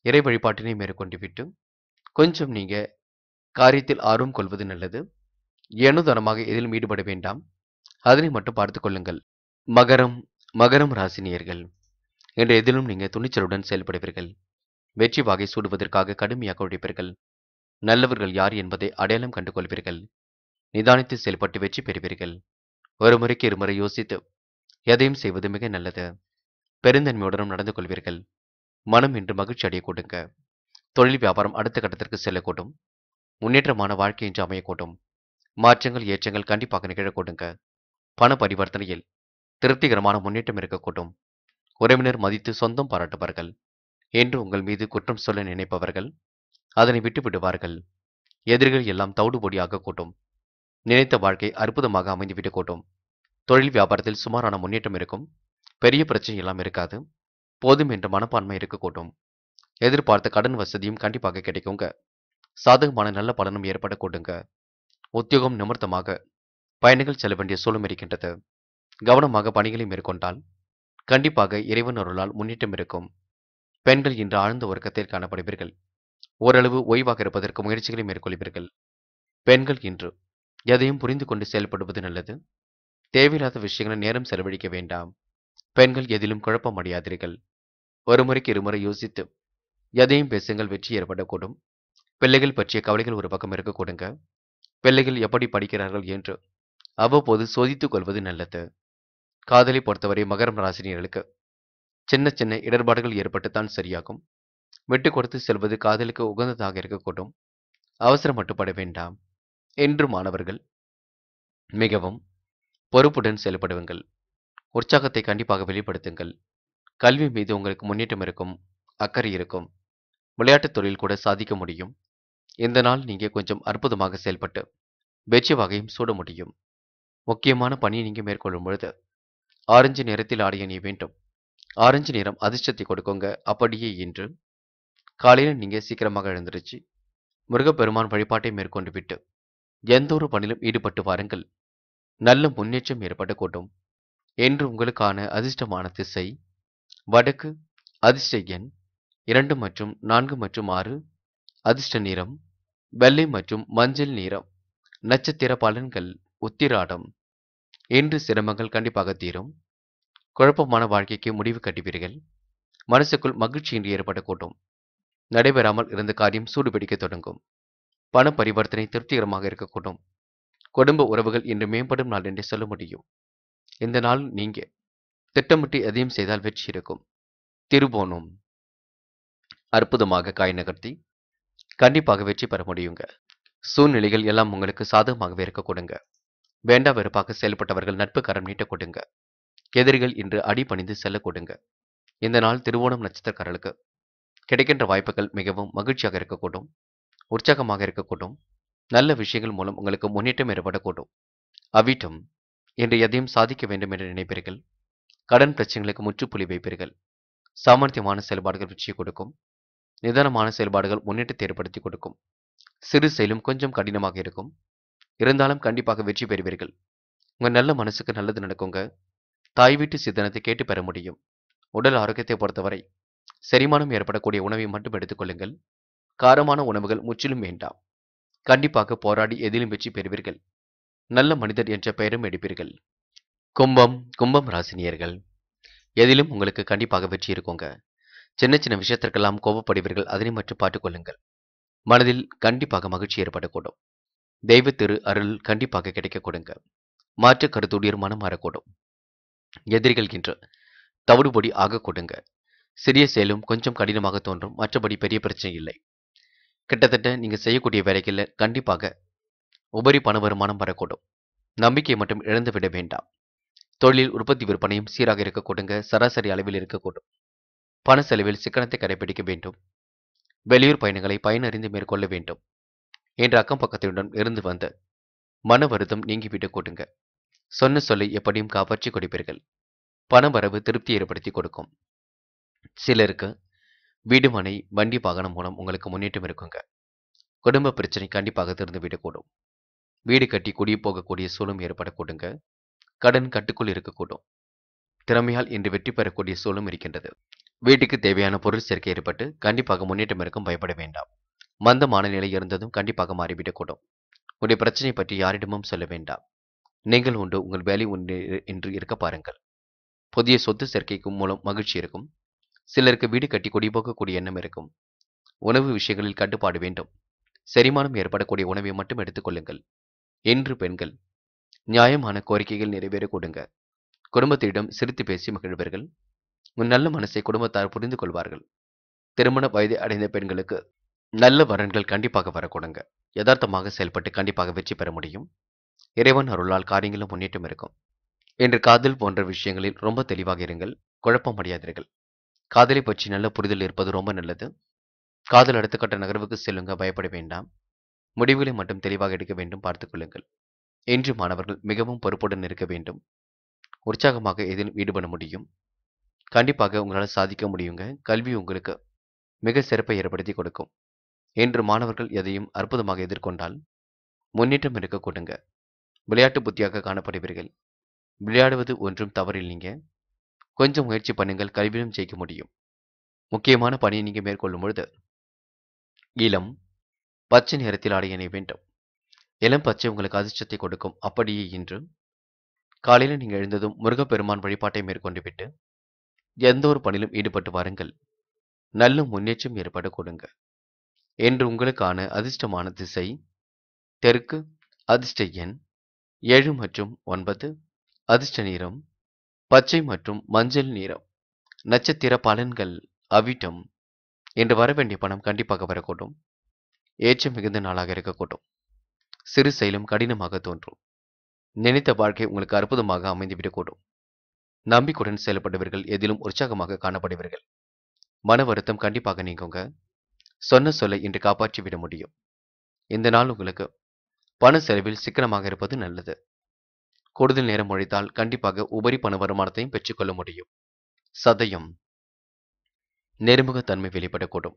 இறை வழிபாட்டினை மேற்கொண்டு விட்டு கொஞ்சம் நீங்க காரியத்தில் ஆர்வம் கொள்வது நல்லது எனதனமாக எதிலும் ஈடுபட வேண்டாம் அதனை மட்டும் பார்த்து கொள்ளுங்கள் மகரம் மகரம் ராசினியர்கள் என்று எதிலும் நீங்கள் துணிச்சலுடன் செயல்படுவீர்கள் வெற்றி வாகை சூடுவதற்காக கடுமையாக உழைப்பீர்கள் நல்லவர்கள் யார் என்பதை அடையாளம் கண்டு கொள்வீர்கள் நிதானித்து செயல்பட்டு வெற்றி பெறுவீர்கள் ஒரு முறைக்கு இருமுறை யோசித்து எதையும் செய்வது மிக நல்லது பெருந்தன்மையுடனும் நடந்து கொள்வீர்கள் மனம் இன்று மகிழ்ச்சி அடைய கொடுங்க தொழில் வியாபாரம் அடுத்த கட்டத்திற்கு செல்லக்கூடும் முன்னேற்றமான வாழ்க்கை என்று அமையக்கூடும் மாற்றங்கள் ஏற்றங்கள் கண்டிப்பாக நிகழக்கூடுங்க பண பரிவர்த்தனையில் திருப்திகரமான முன்னேற்றம் இருக்கக்கூடும் உறவினர் மதித்து சொந்தம் பாராட்டுவார்கள் என்று உங்கள் மீது குற்றம் சொல்ல நினைப்பவர்கள் அதனை விட்டுவிடுவார்கள் எதிரிகள் எல்லாம் தவிடுபொடியாக கூட்டும் நினைத்த வாழ்க்கை அற்புதமாக அமைந்துவிட்டு கூட்டும் தொழில் வியாபாரத்தில் சுமாரான முன்னேற்றம் இருக்கும் பெரிய பிரச்சனை எல்லாம் இருக்காது போதும் என்ற மனப்பான்மை இருக்கக்கூட்டும் எதிர்பார்த்த கடன் வசதியும் கண்டிப்பாக கிடைக்குங்க சாதகமான நல்ல பலனும் ஏற்பட கூட்டுங்க உத்தியோகம் நிமர்த்தமாக பயணிகள் செல்ல வேண்டிய சூழல் இருக்கின்றது கவனமாக பணிகளை மேற்கொண்டால் கண்டிப்பாக இறைவன் அருளால் முன்னேற்றம் இருக்கும் பெண்கள் இன்று ஆழ்ந்த உறக்கத்தில் காணப்படுவீர்கள் ஓரளவு ஓய்வாக இருப்பதற்கு முயற்சிகளை மேற்கொள்வீர்கள் பெண்கள் இன்று எதையும் புரிந்து கொண்டு செயல்படுவது நல்லது தேவையில்லாத விஷயங்களை நேரம் செலவழிக்க வேண்டாம் பெண்கள் எதிலும் குழப்பம் அடையாதீர்கள் ஒரு முறைக்கு இருமுறை யோசித்து எதையும் பேசுங்கள் வெற்றி ஏற்படக்கூடும் பிள்ளைகள் பற்றிய கவலைகள் ஒரு பக்கம் இருக்கக்கூடுங்க பிள்ளைகள் எப்படி படிக்கிறார்கள் என்று அவ்வப்போது சோதித்துக் கொள்வது நல்லது காதலை பொறுத்தவரை மகரம் ராசினியர்களுக்கு சின்ன சின்ன இடர்பாடுகள் ஏற்பட்டுத்தான் சரியாகும் விட்டு கொடுத்து செல்வது காதலுக்கு உகந்ததாக இருக்கக்கூடும் அவசரம் மட்டுப்பட வேண்டாம் என்று மாணவர்கள் மிகவும் பொறுப்புடன் செயல்படுவீங்கள் உற்சாகத்தை கண்டிப்பாக வெளிப்படுத்துங்கள் கல்வி மீது உங்களுக்கு முன்னேற்றம் இருக்கும் அக்கறை இருக்கும் விளையாட்டுத் தொழில் கூட சாதிக்க முடியும் இந்த நாள் நீங்கள் கொஞ்சம் அற்புதமாக செயல்பட்டு வெற்றி வகையும் சூட முடியும் முக்கியமான பணியை நீங்கள் மேற்கொள்ளும் பொழுது ஆரஞ்சு நிறத்தில் ஆடிய நீ வேண்டும் ஆரஞ்சு நிறம் அதிர்ஷ்டத்தை கொடுக்கோங்க அப்படியே இன்று காலையில் நீங்கள் சீக்கிரமாக எழுந்திருச்சு முருகப்பெருமான் வழிபாட்டை மேற்கொண்டு விட்டு எந்த ஒரு பணியிலும் ஈடுபட்டு வாருங்கள் நல்ல முன்னேற்றம் ஏற்படக்கூடும் என்று உங்களுக்கான அதிர்ஷ்டமான திசை வடக்கு அதிர்ஷ்ட எண் இரண்டு மற்றும் நான்கு மற்றும் ஆறு அதிர்ஷ்ட நிறம் வெள்ளை மற்றும் மஞ்சள் நிறம் நட்சத்திர பலன்கள் உத்திராடம் என்று சிரமங்கள் கண்டிப்பாக தீரும் குழப்பமான வாழ்க்கைக்கு முடிவு கட்டுவீர்கள் மனசுக்குள் மகிழ்ச்சியின்றி இன்றி ஏற்படக்கூடும் நடைபெறாமல் இருந்த காரியம் சூடுபிடிக்க தொடங்கும் பண பரிவர்த்தனை திருப்திகரமாக இருக்கக்கூடும் குடும்ப உறவுகள் இன்று மேம்படும் நாள் என்று சொல்ல முடியும் இந்த நாள் நீங்க திட்டமிட்டு எதையும் செய்தால் வெற்றி இருக்கும் திருபோனும் அற்புதமாக காய் நகர்த்தி கண்டிப்பாக வெற்றி பெற முடியுங்க சூழ்நிலைகள் எல்லாம் உங்களுக்கு சாதகமாகவே இருக்க கொடுங்க வேண்டா வெறுப்பாக செயல்பட்டவர்கள் நட்பு கரம் நீட்ட கொடுங்க எதிரிகள் இன்று அடிபணிந்து செல்ல கொடுங்க இந்த நாள் திருவோணம் நட்சத்திரக்காரர்களுக்கு கிடைக்கின்ற வாய்ப்புகள் மிகவும் மகிழ்ச்சியாக இருக்கக்கூடும் உற்சாகமாக இருக்கக்கூடும் நல்ல விஷயங்கள் மூலம் உங்களுக்கு முன்னேற்றம் ஏற்படக்கூடும் அவ்விட்டும் இன்று எதையும் சாதிக்க வேண்டும் என்று நினைப்பீர்கள் கடன் பிரச்சனைகளுக்கு முற்றுப்புள்ளி வைப்பீர்கள் சாமர்த்தியமான செயல்பாடுகள் வெற்றியை கொடுக்கும் நிதானமான செயல்பாடுகள் முன்னேற்றத்தை ஏற்படுத்தி கொடுக்கும் சிறு செயலும் கொஞ்சம் கடினமாக இருக்கும் இருந்தாலும் கண்டிப்பாக வெற்றி பெறுவீர்கள் உங்கள் நல்ல மனசுக்கு நல்லது நடக்குங்க தாய் வீட்டு சித்தனத்தை கேட்டு பெற முடியும் உடல் ஆரோக்கியத்தை பொறுத்தவரை செரிமானம் ஏற்படக்கூடிய உணவை மட்டும் எடுத்துக்கொள்ளுங்கள் காரமான உணவுகள் முற்றிலும் வேண்டாம் கண்டிப்பாக போராடி எதிலும் வெற்றி பெறுவீர்கள் நல்ல மனிதர் என்ற பெயரும் எடுப்பீர்கள் கும்பம் கும்பம் ராசினியர்கள் எதிலும் உங்களுக்கு கண்டிப்பாக வெற்றி இருக்குங்க சின்ன சின்ன விஷயத்திற்கெல்லாம் கோபப்படுவீர்கள் அதனை மட்டும் பார்த்துக்கொள்ளுங்கள் மனதில் கண்டிப்பாக மகிழ்ச்சி ஏற்படக்கூடும் தெய்வ திரு அருள் கண்டிப்பாக கிடைக்க கொடுங்க மாற்று கருத்துடையர் மனம் மாறக்கூடும் எதிரிகள் என்று தவிடுபடி ஆக கொடுங்க சிறிய செயலும் கொஞ்சம் கடினமாக தோன்றும் மற்றபடி பெரிய பிரச்சனை இல்லை கிட்டத்தட்ட நீங்க செய்யக்கூடிய வேலைகளில் கண்டிப்பாக உபரி பண வருமானம் வரக்கூடும் நம்பிக்கை மட்டும் இழந்துவிட வேண்டாம் தொழிலில் உற்பத்தி விற்பனையும் சீராக இருக்க கொடுங்க சராசரி அளவில் இருக்கக்கூடும் பண செலவில் சிக்கனத்தை கடைபிடிக்க வேண்டும் வெளியூர் பயணங்களை பயனறிந்து மேற்கொள்ள வேண்டும் என்ற அக்கம் பக்கத்தினுடன் இருந்து வந்த மன வருத்தம் நீங்கிவிட்டு கூட்டுங்க சொன்ன சொல்லை எப்படியும் காப்பாற்றி கொடுப்பீர்கள் பண வரவு திருப்தி ஏற்படுத்தி கொடுக்கும் சிலருக்கு வீடு மனை வண்டி வாகனம் மூலம் உங்களுக்கு முன்னேற்றம் இருக்குங்க குடும்ப பிரச்சனை கண்டிப்பாக திறந்து விடக்கூடும் வீடு கட்டி குடி போகக்கூடிய சூழலும் ஏற்படக்கூடுங்க கடன் கட்டுக்குள் இருக்கக்கூடும் திறமையால் இன்று வெற்றி பெறக்கூடிய சூழலும் இருக்கின்றது வீட்டுக்கு தேவையான பொருள் சேர்க்கை ஏற்பட்டு கண்டிப்பாக முன்னேற்றம் இருக்கும் பயப்பட வேண்டாம் மந்தமான நிலை இருந்ததும் கண்டிப்பாக மாறிவிடக்கூடும் உன்னுடைய பிரச்சனை பற்றி யாரிடமும் சொல்ல வேண்டாம் நீங்கள் உண்டு உங்கள் வேலை உண்டு என்று இருக்க பாருங்கள் புதிய சொத்து சேர்க்கைக்கும் மூலம் மகிழ்ச்சி இருக்கும் சிலருக்கு வீடு கட்டி குடிபோக்கக்கூடிய எண்ணம் இருக்கும் உணவு விஷயங்களில் கட்டுப்பாடு வேண்டும் செரிமானம் ஏற்படக்கூடிய உணவை மட்டும் எடுத்துக்கொள்ளுங்கள் என்று பெண்கள் நியாயமான கோரிக்கைகள் நிறைவேற கொடுங்க குடும்பத்திடம் சிரித்து பேசி மகிழ்வர்கள் உன் நல்ல மனசை குடும்பத்தார் புரிந்து கொள்வார்கள் திருமண வயது அடைந்த பெண்களுக்கு நல்ல வரன்கள் கண்டிப்பாக வரக்கூடங்க யதார்த்தமாக செயல்பட்டு கண்டிப்பாக வெற்றி பெற முடியும் இறைவன் அருளால் காரியங்களும் முன்னேற்றம் இருக்கும் என்று காதல் போன்ற விஷயங்களில் ரொம்ப தெளிவாக இருங்கள் குழப்பம் அடையாதீர்கள் காதலை பற்றி நல்ல புரிதல் இருப்பது ரொம்ப நல்லது காதல் அடுத்த கட்ட நகர்வுக்கு செல்லுங்க பயப்பட வேண்டாம் முடிவுகளை மட்டும் தெளிவாக எடுக்க வேண்டும் பார்த்துக் கொள்ளுங்கள் இன்று மாணவர்கள் மிகவும் பொறுப்புடன் இருக்க வேண்டும் உற்சாகமாக எதில் ஈடுபட முடியும் கண்டிப்பாக உங்களால் சாதிக்க முடியுங்க கல்வி உங்களுக்கு மிக சிறப்பை ஏற்படுத்தி கொடுக்கும் என்று மாணவர்கள் எதையும் அற்புதமாக எதிர்கொண்டால் முன்னேற்றம் இருக்க கூடுங்க விளையாட்டு புத்தியாக காணப்படுவீர்கள் விளையாடுவது ஒன்றும் தவறில்லைங்க கொஞ்சம் முயற்சி பண்ணுங்கள் கல்வியிலும் ஜெயிக்க முடியும் முக்கியமான பணியை நீங்கள் மேற்கொள்ளும் பொழுது இளம் பச்சை ஆடை அடைய வேண்டும் இளம் பச்சை உங்களுக்கு அதிர்ஷ்டத்தை கொடுக்கும் அப்படியே இன்று காலையில் நீங்கள் எழுந்ததும் முருகப்பெருமான் வழிபாட்டை மேற்கொண்டு விட்டு எந்த ஒரு பணியிலும் ஈடுபட்டு வாருங்கள் நல்ல முன்னேற்றம் ஏற்பட கொடுங்க என்று உங்களுக்கான அதிர்ஷ்டமான திசை தெற்கு அதிர்ஷ்ட எண் ஏழு மற்றும் ஒன்பது அதிர்ஷ்ட நிறம் பச்சை மற்றும் மஞ்சள் நிறம் நட்சத்திர பலன்கள் அவிட்டம் என்று வர வேண்டிய பணம் கண்டிப்பாக வரக்கூடும் ஏற்றம் மிகுந்த நாளாக இருக்கக்கூடும் சிறு செயலும் கடினமாக தோன்றும் நினைத்த வாழ்க்கை உங்களுக்கு அற்புதமாக அமைந்துவிடக்கூடும் நம்பிக்கையுடன் செயல்படுவர்கள் எதிலும் உற்சாகமாக காணப்படுவீர்கள் மன வருத்தம் கண்டிப்பாக நீங்குங்க சொன்ன சொல்லை இன்று காப்பாற்றி விட முடியும் இந்த நாள் உங்களுக்கு பண செலவில் சிக்கனமாக இருப்பது நல்லது கூடுதல் நேரம் உழைத்தால் கண்டிப்பாக உபரி பண வருமானத்தையும் பெற்றுக்கொள்ள முடியும் சதயம் நெருமுகத்தன்மை வெளிப்படக்கூடும்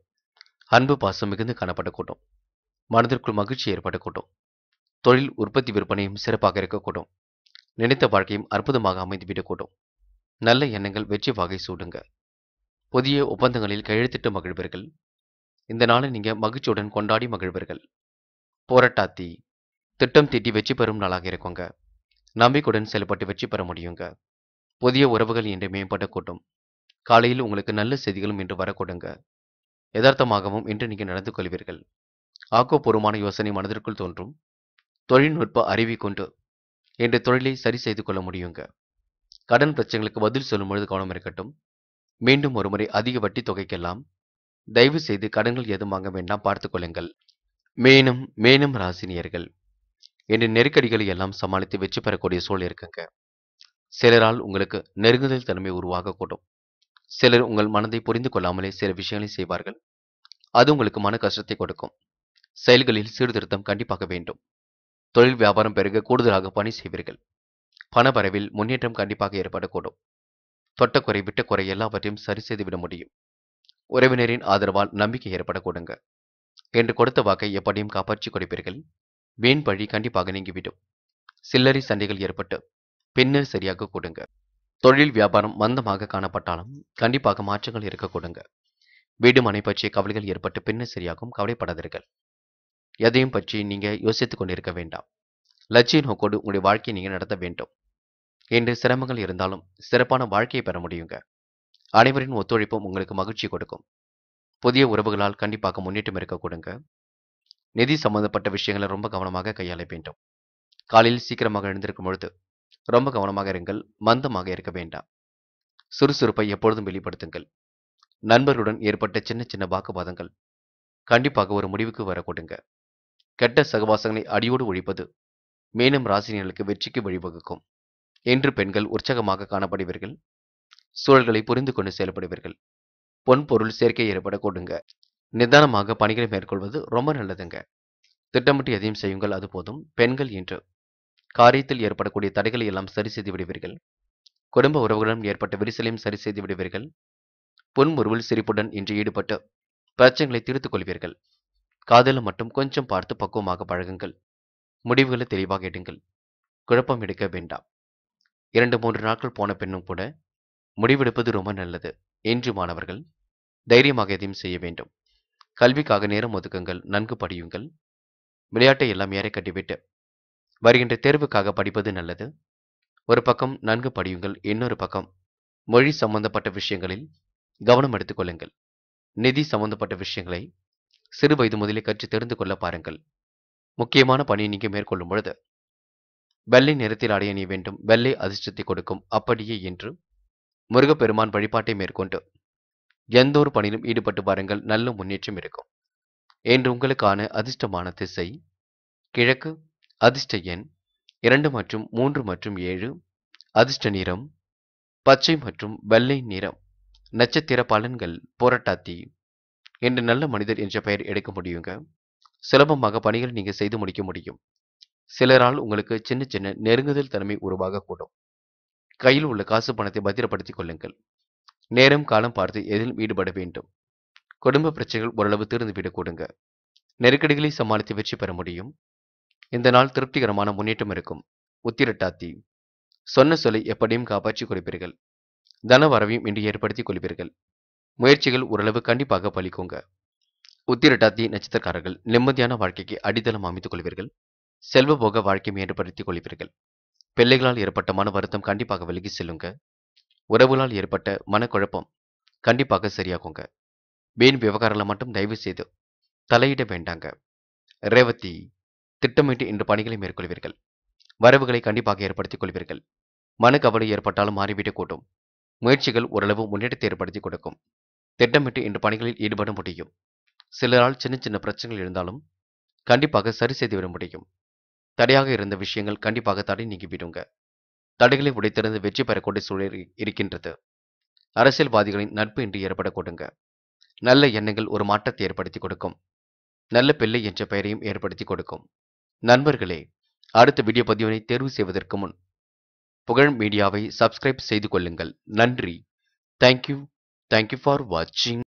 அன்பு பாசம் மிகுந்து காணப்படக்கூடும் மனதிற்குள் மகிழ்ச்சி ஏற்படக்கூடும் தொழில் உற்பத்தி விற்பனையும் சிறப்பாக இருக்கக்கூடும் நினைத்த வாழ்க்கையும் அற்புதமாக அமைந்துவிடக்கூடும் நல்ல எண்ணங்கள் வெற்றி வகை சூடுங்க புதிய ஒப்பந்தங்களில் கையெழுத்திட்டு மகிழ்வீர்கள் இந்த நாளை நீங்க மகிழ்ச்சியுடன் கொண்டாடி மகிழ்வீர்கள் போராட்டாத்தி திட்டம் தீட்டி வெற்றி பெறும் நாளாக இருக்குங்க நம்பிக்கையுடன் செயல்பட்டு வெற்றி பெற முடியுங்க புதிய உறவுகள் இன்று மேம்படக்கூடும் காலையில் உங்களுக்கு நல்ல செய்திகளும் இன்று வரக்கூடுங்க யதார்த்தமாகவும் இன்று நீங்க நடந்து கொள்வீர்கள் ஆக்கப்பூர்வமான யோசனை மனதிற்குள் தோன்றும் தொழில்நுட்ப அறிவி கொண்டு என்று தொழிலை சரி செய்து கொள்ள முடியுங்க கடன் பிரச்சனைகளுக்கு பதில் சொல்லும் பொழுது கவனம் இருக்கட்டும் மீண்டும் ஒருமுறை அதிக வட்டி தொகைக்கெல்லாம் தயவு செய்து கடன்கள் எதுவும் வாங்க வேண்டாம் பார்த்து கொள்ளுங்கள் மேனும் மேனும் ராசினியர்கள் என்று நெருக்கடிகளை எல்லாம் சமாளித்து வெற்றி பெறக்கூடிய சூழல் இருக்குங்க சிலரால் உங்களுக்கு நெருங்குதல் தன்மை உருவாகக்கூடும் சிலர் உங்கள் மனதை புரிந்து கொள்ளாமலே சில விஷயங்களை செய்வார்கள் அது உங்களுக்கு மன கஷ்டத்தை கொடுக்கும் செயல்களில் சீர்திருத்தம் கண்டிப்பாக வேண்டும் தொழில் வியாபாரம் பெருக கூடுதலாக பணி செய்வீர்கள் பணவரவில் முன்னேற்றம் கண்டிப்பாக ஏற்படக்கூடும் தொட்டக்குறை விட்டக்குறை எல்லாவற்றையும் சரி செய்துவிட முடியும் உறவினரின் ஆதரவால் நம்பிக்கை ஏற்பட கொடுங்க என்று கொடுத்த வாக்கை எப்படியும் காப்பாற்றி கொடுப்பீர்கள் வீண் பழி கண்டிப்பாக நீங்கிவிடும் சில்லறை சண்டைகள் ஏற்பட்டு பின்னர் சரியாக கொடுங்க தொழில் வியாபாரம் மந்தமாக காணப்பட்டாலும் கண்டிப்பாக மாற்றங்கள் இருக்க கொடுங்க வீடு மனை பற்றிய கவலைகள் ஏற்பட்டு பின்னர் சரியாகவும் கவலைப்படாதீர்கள் எதையும் பற்றி நீங்க யோசித்துக் கொண்டிருக்க வேண்டாம் லட்சிய நோக்கோடு உங்களுடைய வாழ்க்கையை நீங்க நடத்த வேண்டும் என்று சிரமங்கள் இருந்தாலும் சிறப்பான வாழ்க்கையை பெற முடியுங்க அனைவரின் ஒத்துழைப்பும் உங்களுக்கு மகிழ்ச்சி கொடுக்கும் புதிய உறவுகளால் கண்டிப்பாக முன்னேற்றம் இருக்கக்கூடுங்க நிதி சம்பந்தப்பட்ட விஷயங்களை ரொம்ப கவனமாக கையாள வேண்டும் காலையில் சீக்கிரமாக எழுந்திருக்கும் பொழுது ரொம்ப கவனமாக இருங்கள் மந்தமாக இருக்க வேண்டாம் சுறுசுறுப்பை எப்பொழுதும் வெளிப்படுத்துங்கள் நண்பர்களுடன் ஏற்பட்ட சின்ன சின்ன வாக்குவாதங்கள் கண்டிப்பாக ஒரு முடிவுக்கு வரக்கூடுங்க கெட்ட சகவாசங்களை அடியோடு ஒழிப்பது மேலும் ராசினியர்களுக்கு வெற்றிக்கு வழிவகுக்கும் என்று பெண்கள் உற்சாகமாக காணப்படுவீர்கள் சூழல்களை புரிந்து கொண்டு செயல்படுவீர்கள் பொன் பொருள் சேர்க்கை ஏற்பட கொடுங்க நிதானமாக பணிகளை மேற்கொள்வது ரொம்ப நல்லதுங்க திட்டமிட்டு எதையும் செய்யுங்கள் அது போதும் பெண்கள் இன்று காரியத்தில் ஏற்படக்கூடிய தடைகளை எல்லாம் சரி செய்து விடுவீர்கள் குடும்ப உறவுகளிடம் ஏற்பட்ட விரிசலையும் சரி செய்து விடுவீர்கள் புன்முறுவில் சிரிப்புடன் இன்று ஈடுபட்டு பிரச்சனைகளை தீர்த்துக் கொள்வீர்கள் காதலும் மட்டும் கொஞ்சம் பார்த்து பக்குவமாக பழகுங்கள் முடிவுகளை தெளிவாக எடுங்கள் குழப்பம் எடுக்க வேண்டாம் இரண்டு மூன்று நாட்கள் போன பெண்ணும் கூட முடிவெடுப்பது ரொம்ப நல்லது என்று மாணவர்கள் தைரியமாக எதையும் செய்ய வேண்டும் கல்விக்காக நேரம் ஒதுக்குங்கள் நன்கு படியுங்கள் விளையாட்டை எல்லாம் ஏற கட்டிவிட்டு வருகின்ற தேர்வுக்காக படிப்பது நல்லது ஒரு பக்கம் நன்கு படியுங்கள் இன்னொரு பக்கம் மொழி சம்பந்தப்பட்ட விஷயங்களில் கவனம் எடுத்துக்கொள்ளுங்கள் நிதி சம்பந்தப்பட்ட விஷயங்களை சிறு வயது முதலே கற்று தெரிந்து கொள்ள பாருங்கள் முக்கியமான பணியை நீங்கள் மேற்கொள்ளும் பொழுது வெள்ளை நிறத்தில் அடைய நீ வேண்டும் வெள்ளை அதிர்ஷ்டத்தை கொடுக்கும் அப்படியே என்று முருகப்பெருமான் வழிபாட்டை மேற்கொண்டு எந்த ஒரு பணியிலும் ஈடுபட்டு பாருங்கள் நல்ல முன்னேற்றம் இருக்கும் என்று உங்களுக்கான அதிர்ஷ்டமான திசை கிழக்கு அதிர்ஷ்ட எண் இரண்டு மற்றும் மூன்று மற்றும் ஏழு அதிர்ஷ்ட நிறம் பச்சை மற்றும் வெள்ளை நிறம் நட்சத்திர பலன்கள் போராட்டாத்தி என்று நல்ல மனிதர் என்ற பெயர் எடுக்க முடியுங்க சுலபமாக பணிகள் நீங்கள் செய்து முடிக்க முடியும் சிலரால் உங்களுக்கு சின்ன சின்ன நெருங்குதல் தன்மை உருவாகக்கூடும் கையில் உள்ள காசு பணத்தை பத்திரப்படுத்திக் கொள்ளுங்கள் நேரம் காலம் பார்த்து எதில் ஈடுபட வேண்டும் குடும்ப பிரச்சனைகள் ஓரளவு தீர்ந்துவிடக் கூடுங்க நெருக்கடிகளை சமாளித்து வெற்றி பெற முடியும் இந்த நாள் திருப்திகரமான முன்னேற்றம் இருக்கும் உத்திரட்டாத்தி சொன்ன சொல்லை எப்படியும் காப்பாற்றிக் கொள்வீர்கள் தன வரவையும் இன்று ஏற்படுத்திக் கொள்வீர்கள் முயற்சிகள் ஓரளவு கண்டிப்பாக பலிக்கோங்க உத்திரட்டாத்தி நட்சத்திரக்காரர்கள் நிம்மதியான வாழ்க்கைக்கு அடித்தளம் அமைத்துக் கொள்வீர்கள் செல்வபோக வாழ்க்கையும் ஏற்படுத்திக் கொள்வீர்கள் பிள்ளைகளால் ஏற்பட்ட மன வருத்தம் கண்டிப்பாக விலகி செல்லுங்க உறவுகளால் ஏற்பட்ட மனக்குழப்பம் கண்டிப்பாக சரியாகுங்க வீண் விவகாரங்களை மட்டும் தயவு செய்து தலையிட வேண்டாங்க ரேவதி திட்டமிட்டு இன்று பணிகளை மேற்கொள்வீர்கள் வரவுகளை கண்டிப்பாக ஏற்படுத்திக் கொள்வீர்கள் மனக்கவலை ஏற்பட்டாலும் மாறிவிடக்கூடும் முயற்சிகள் ஓரளவு முன்னேற்றத்தை ஏற்படுத்தி கொடுக்கும் திட்டமிட்டு இன்று பணிகளில் ஈடுபட முடியும் சிலரால் சின்ன சின்ன பிரச்சனைகள் இருந்தாலும் கண்டிப்பாக சரி செய்துவிட முடியும் தடையாக இருந்த விஷயங்கள் கண்டிப்பாக தடை நீங்கிவிடுங்க தடைகளை உடைத்திருந்து வெற்றி பெறக்கூடிய சூழல் இருக்கின்றது அரசியல்வாதிகளின் நட்பு இன்று ஏற்பட கொடுங்க நல்ல எண்ணங்கள் ஒரு மாற்றத்தை ஏற்படுத்தி கொடுக்கும் நல்ல பிள்ளை என்ற பெயரையும் ஏற்படுத்தி கொடுக்கும் நண்பர்களே அடுத்த வீடியோ பதிவினை தேர்வு செய்வதற்கு முன் புகழ் மீடியாவை சப்ஸ்கிரைப் செய்து கொள்ளுங்கள் நன்றி தேங்க்யூ தேங்க்யூ ஃபார் வாட்சிங்